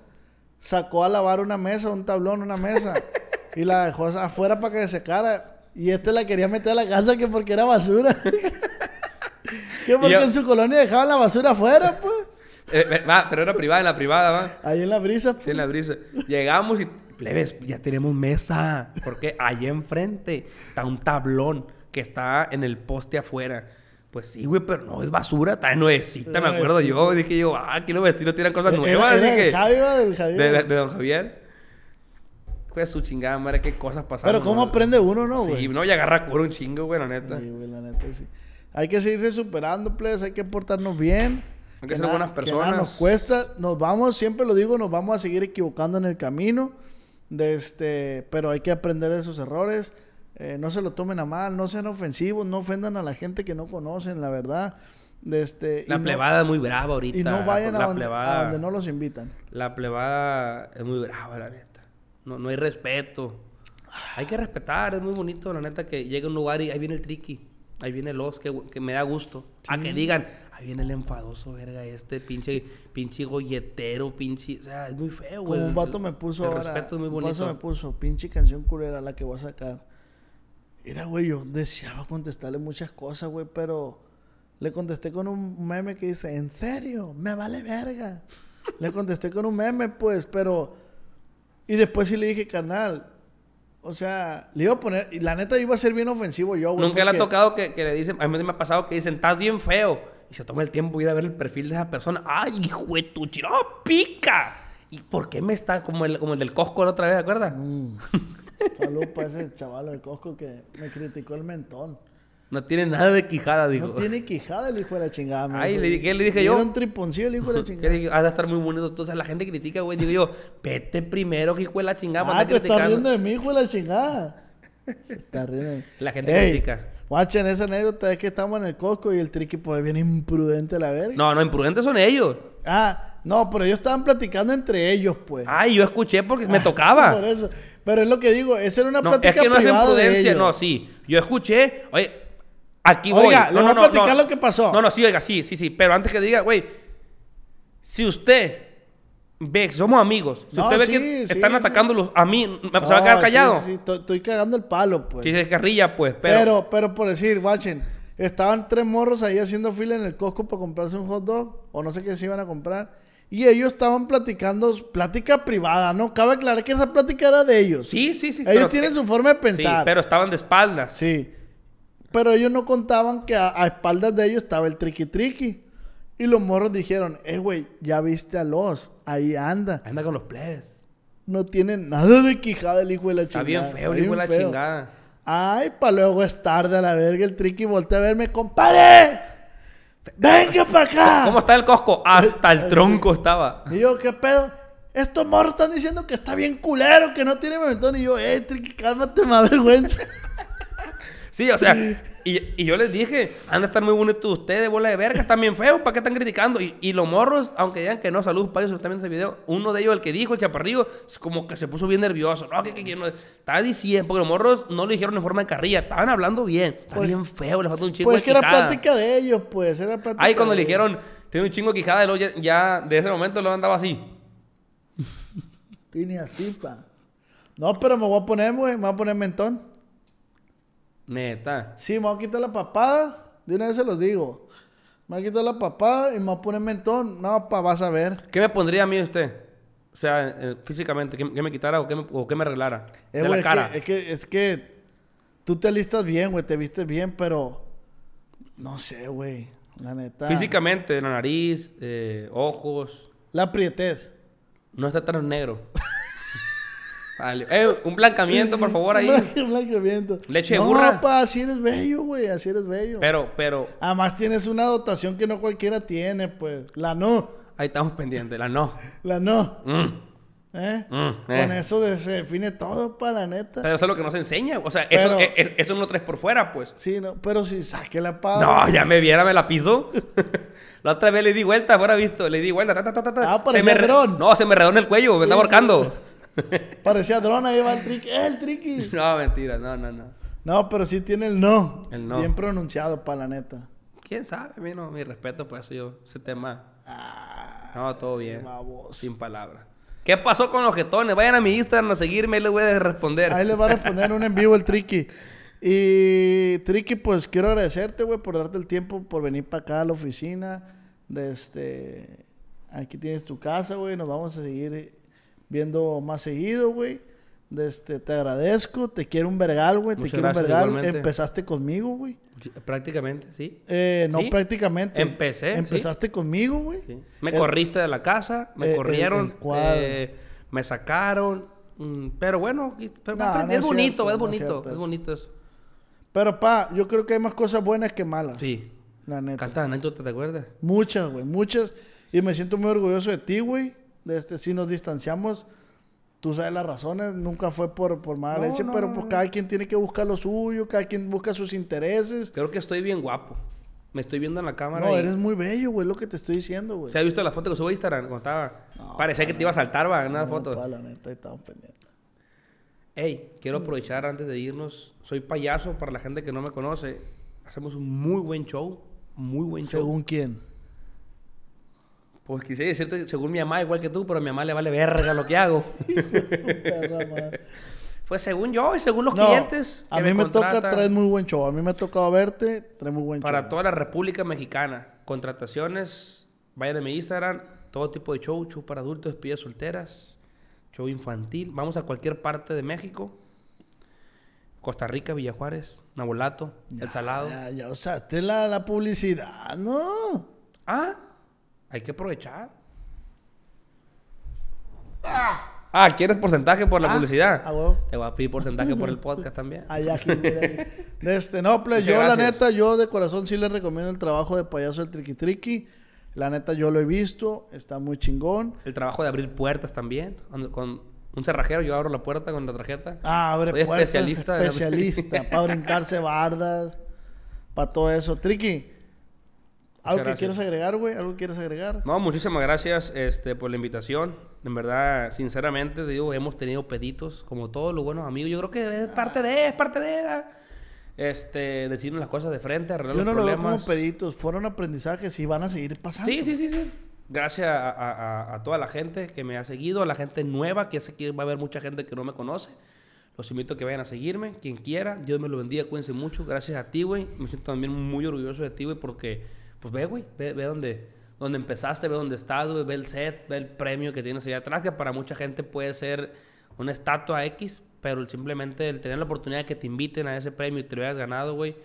S1: sacó a lavar una mesa, un tablón, una mesa. y la dejó afuera para que se secara y este la quería meter a la casa que porque era basura. que porque en su colonia dejaban la basura afuera, pues.
S2: Eh, va, pero era privada, en la privada, va. Ahí en la brisa. Pues. Sí, en la brisa. Llegamos y, plebes, ya
S1: tenemos mesa.
S2: Porque allá enfrente está un tablón que está en el poste afuera. Pues sí, güey, pero no es basura, está nuevecita, me eh, acuerdo yo. Dije yo, ah, aquí los vestidos tiran cosas nuevas. de don
S1: Javier. Pues su chingada madre, qué cosas pasaron. Pero cómo aprende uno, ¿no, güey? Sí, no, y agarra cuero un chingo, güey, la neta. Sí, güey, la neta, sí. Hay que seguirse superando, pues Hay que portarnos bien. Hay que, ser buenas personas. Que nos cuesta. Nos vamos, siempre lo digo, nos vamos a seguir equivocando en el camino. De este, pero hay que aprender de sus errores. Eh, no se lo tomen a mal, no sean ofensivos, no ofendan a la gente que no conocen, la verdad. De este, la plebada es muy brava ahorita. Y no vayan a donde, no los invitan.
S2: La plebada es muy brava, la neta no, no hay respeto. Hay que respetar, es muy bonito, la neta, que llegue a un lugar y ahí viene el triqui, ahí viene el os, que, me da gusto. A que digan,
S1: ahí viene el enfadoso, verga,
S2: este pinche, pinche golletero, pinche. O sea, es muy feo, güey. Como un vato me puso. El respeto es muy bonito. Un vato me
S1: puso, pinche canción culera la que voy a sacar. Era, güey, yo deseaba contestarle muchas cosas, güey, pero le contesté con un meme que dice, ¿en serio? Me vale verga. le contesté con un meme, pues, pero y después sí le dije, canal o sea, le iba a poner, y la neta iba a ser bien ofensivo yo, Nunca le ha tocado
S2: que, le dicen, a mí me ha pasado que dicen, estás bien feo. Y se toma el tiempo de ir a ver el perfil de esa persona. ¡Ay, hijo de tu chino! ¡Pica! ¿Y por qué me está como el, como el del Cosco la otra vez, ¿de acuerdas? Mm.
S1: Salud para ese chaval del Cosco que me criticó el mentón. No tiene nada de quijada, dijo. No tiene quijada el hijo de la chingada, Ay, le dije, le dije yo. Era un
S2: triponcillo el hijo de la chingada. Ha de estar muy bonito. Entonces la gente critica, güey. Digo yo, vete primero, hijo de la chingada. Ah, te está riendo de
S1: mí, hijo de la chingada. está riendo de mí. La gente Ey, critica. Guachen, esa anécdota es que estamos en el Costco y el triqui, pues, bien imprudente la verga.
S2: No, no, imprudentes son ellos.
S1: Ah, no, pero ellos estaban platicando entre ellos, pues. Ay, yo escuché porque me tocaba. Por eso. Pero es lo que digo, esa era una plática privada. Es que no es imprudencia, no,
S2: sí. Yo escuché, oye, Aquí voy. Oiga, no, no, a platicar no, lo que pasó. No, no, sí, oiga, sí, sí, sí. Pero antes que diga, güey, si usted ve, somos amigos, si usted ve que están atacándolos a mí, me va a quedar callado. Sí,
S1: estoy cagando el palo, pues. Sí,
S2: se carrilla, pues, pero...
S1: pero. por decir, watchen, estaban tres morros ahí haciendo fila en el Costco para comprarse un hot dog, o no sé qué se iban a comprar. Y ellos estaban platicando, plática privada, ¿no? Cabe aclarar que esa plática era de ellos. Sí, sí, sí. Ellos tienen eh, su forma de pensar. Sí, pero estaban de espaldas. Sí. Pero ellos no contaban que a, espaldas de ellos estaba el triqui triqui. Y los morros dijeron, eh, güey, ya viste a los, ahí anda. Anda con los plebes. No tiene nada de quijada el hijo de la chingada. Está bien feo el hijo de la chingada. Ay, pa' luego es tarde a la verga. El triqui voltea a verme, compadre. ¡Venga pa acá!
S2: ¿Cómo está el Cosco? Hasta el tronco estaba.
S1: Y yo, ¿qué pedo? Estos morros están diciendo que está bien culero, que no tiene mentón. Y yo, eh, triqui, cálmate, Me avergüenza
S2: Sí, o sea, y, yo les dije, anda a estar muy bonitos ustedes, bola de verga, están bien feos, ¿para qué están criticando? Y, los morros, aunque digan que no, saludos para ellos, también ese video, uno de ellos, el que dijo, el chaparrillo, como que se puso bien nervioso, no, que, estaba diciendo, porque los morros no lo dijeron en forma de carrilla, estaban hablando
S1: bien, estaban pues, bien feo, les faltó un chingo Pues que era plática de ellos, pues, era plática Ahí cuando le dijeron,
S2: tiene un chingo de quijada, ya, de ese momento lo andaba así.
S1: Tiene así, pa. No, pero me voy a poner, güey, me voy a poner mentón. Neta. Sí, me voy a quitar la papada. De una vez se los digo. Me voy a quitar la papada y me voy a poner mentón. No, pa, vas a ver.
S2: ¿Qué me pondría a mí usted? O sea, eh, físicamente, ¿qué, me quitara o qué me, arreglara? Eh, la
S1: es Que, es, que, es tú te listas bien, güey, te vistes bien, pero no sé, güey. La neta.
S2: Físicamente, la nariz, eh, ojos. La
S1: prietez.
S2: No está tan negro. Eh, un blancamiento, por favor, ahí.
S1: un blancamiento. Leche de no, No, así eres bello, güey, así eres bello.
S2: Pero, pero.
S1: Además tienes una dotación que no cualquiera tiene, pues. La no. Ahí estamos pendientes, la no. La no. Mm. ¿Eh? Mm, Con eh. eso se define todo, para la neta.
S2: Pero eso es lo que nos enseña. O sea, eso, es, eso, no traes por fuera, pues. Sí, no, pero si saque la pava. No, ya me viera, me la piso. la otra vez le di vuelta, fuera visto. Le di vuelta. Ah, se me, No, se me redon el cuello, me está ahorcando.
S1: Parecía drona ahí va el triqui. ¡Eh, el triqui!
S2: No, mentira, no,
S1: no, no. No, pero sí tiene el no. El no. Bien pronunciado, para la neta.
S2: ¿Quién sabe? Mi, mi respeto por eso, yo, ese tema. Ah, no, todo bien. Sin palabras. ¿Qué pasó con los jetones? Vayan a mi Instagram a seguirme, ahí les voy a responder. Ahí les va a responder
S1: un en vivo el triqui. Y Triqui, pues quiero agradecerte, güey, por darte el tiempo, por venir para acá a la oficina. De este, aquí tienes tu casa, güey. Nos vamos a seguir viendo más seguido, güey. Este, te agradezco, te quiero un vergal, güey, te quiero un vergal. Empezaste conmigo, güey.
S2: Prácticamente, sí. Eh, no, prácticamente. Empecé. Empezaste
S1: conmigo, güey. Sí. Me corriste
S2: de la casa, me eh, eh, corrieron, eh, me sacaron. Mm, pero bueno, pero es, bonito, es bonito, es, bonito eso.
S1: Pero, pa, yo creo que hay más cosas buenas que malas. Sí. La neta.
S2: anécdotas te acuerdas?
S1: Muchas, güey, muchas. Y me siento muy orgulloso de ti, güey de este, si nos distanciamos. Tú sabes las razones, nunca fue por, por mala leche, pero pues cada quien tiene que buscar lo suyo, cada quien busca sus intereses.
S2: Creo que estoy bien guapo. Me estoy viendo en la cámara. No, eres
S1: muy bello, güey, lo que te estoy diciendo, güey. ¿Se ha visto
S2: la foto que subo a Instagram cuando estaba? Parecía que te iba a saltar, va, en una foto. la neta, estamos pendientes. Hey, quiero aprovechar antes de irnos. Soy payaso para la gente que no me conoce. Hacemos un muy buen show.
S1: Muy buen show. ¿Según quién?
S2: Pues quise decirte, según mi mamá, igual que tú, pero a mi mamá le vale verga lo que hago. pues según yo y según los clientes. a mí me, toca traer
S1: muy buen show. A mí me ha tocado verte, traer muy buen show. Para
S2: toda la República Mexicana. Contrataciones, vayan a mi Instagram, todo tipo de show, show para adultos, pillas solteras, show infantil. Vamos a cualquier parte de México. Costa Rica, Villa Juárez Nabolato, El Salado. Ya,
S1: ya te la, la publicidad, ¿no?
S2: Ah, hay que aprovechar. ¡Ah! Ah, quieres porcentaje por la ah, publicidad? Ah, Te voy a pedir porcentaje por el podcast también.
S1: Allá, Este, no, pues yo la neta, yo de corazón sí les recomiendo el trabajo de payaso del Triqui Triki. La neta, yo lo he visto, está muy chingón.
S2: El trabajo de abrir puertas también. Con, un cerrajero, yo abro la puerta con la tarjeta. Ah, abre puertas. Especialista. Especialista, para
S1: brincarse bardas, para todo eso. Triki. ¿Algo que quieras agregar, güey? ¿Algo que quieras agregar? No,
S2: muchísimas gracias este, por la invitación. En verdad, sinceramente, digo, hemos tenido peditos, como todos los buenos amigos. Yo creo
S1: que es parte de, es parte de...
S2: Este, decirnos las cosas de frente, arreglar Yo no lo veo como
S1: peditos, fueron aprendizajes y van a seguir pasando. Sí, sí, sí, sí.
S2: Gracias a, a, a toda la gente que me ha seguido, a la gente nueva, que sé que va a haber mucha gente que no me conoce. Los invito a que vayan a seguirme, quien quiera. Dios me lo bendiga, cuídense mucho. Gracias a ti, güey. Me siento también muy orgulloso de ti, güey, porque pues ve, güey, ve, ve dónde, dónde empezaste, ve dónde estás, güey, ve el set, ve el premio que tienes allá atrás, que para mucha gente puede ser una estatua X, pero simplemente el tener la oportunidad de que te inviten a ese premio y te lo hayas ganado, güey,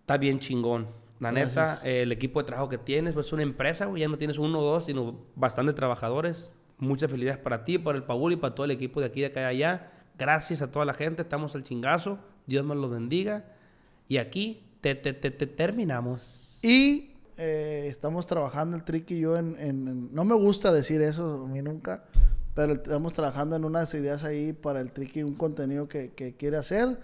S2: está bien chingón. La neta, el equipo de trabajo que tienes, pues es una empresa, güey, ya no tienes uno o dos, sino bastantes trabajadores. Muchas felicidades para ti, para el Paul y para todo el equipo de aquí, de acá y allá. Gracias a toda la gente, estamos al chingazo. Dios nos los bendiga. Y aquí te, te, te, te terminamos.
S1: Y eh, estamos trabajando el Tricky y yo en, en, No me gusta decir eso a mí nunca, pero estamos trabajando en unas ideas ahí para el Tricky, un contenido que, que quiere hacer.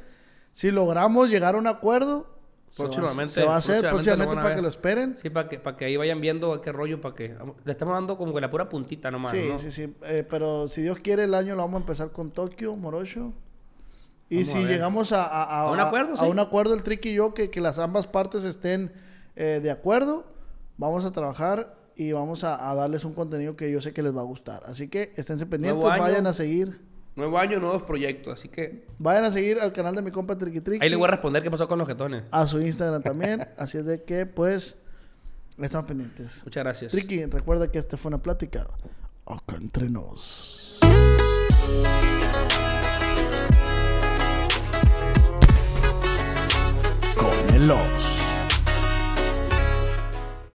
S1: Si logramos llegar a un acuerdo,
S2: Próximamente. Se va, a hacer próximamente, para que lo
S1: esperen. Sí, para que,
S2: para que ahí vayan viendo qué rollo, para que... Le estamos dando como que la pura puntita nomás, Sí, ¿no? sí,
S1: sí. Eh, pero si Dios quiere, el año lo vamos a empezar con Tokio, Morocho. Y si llegamos a, un acuerdo, a, un acuerdo, el Triki y yo, que, que las ambas partes estén eh, de acuerdo, vamos a trabajar y vamos a, darles un contenido que yo sé que les va a gustar. Así que esténse pendientes, vayan a seguir.
S2: Nuevo año, nuevos proyectos, así que...
S1: Vayan a seguir al canal de mi compa Triki Triki Ahí le voy a
S2: responder qué pasó con los jetones.
S1: A su Instagram también, así es de que pues... Están pendientes. Muchas gracias. Tricky, recuerda que esta fue una plática. Acá entre nos. veloz.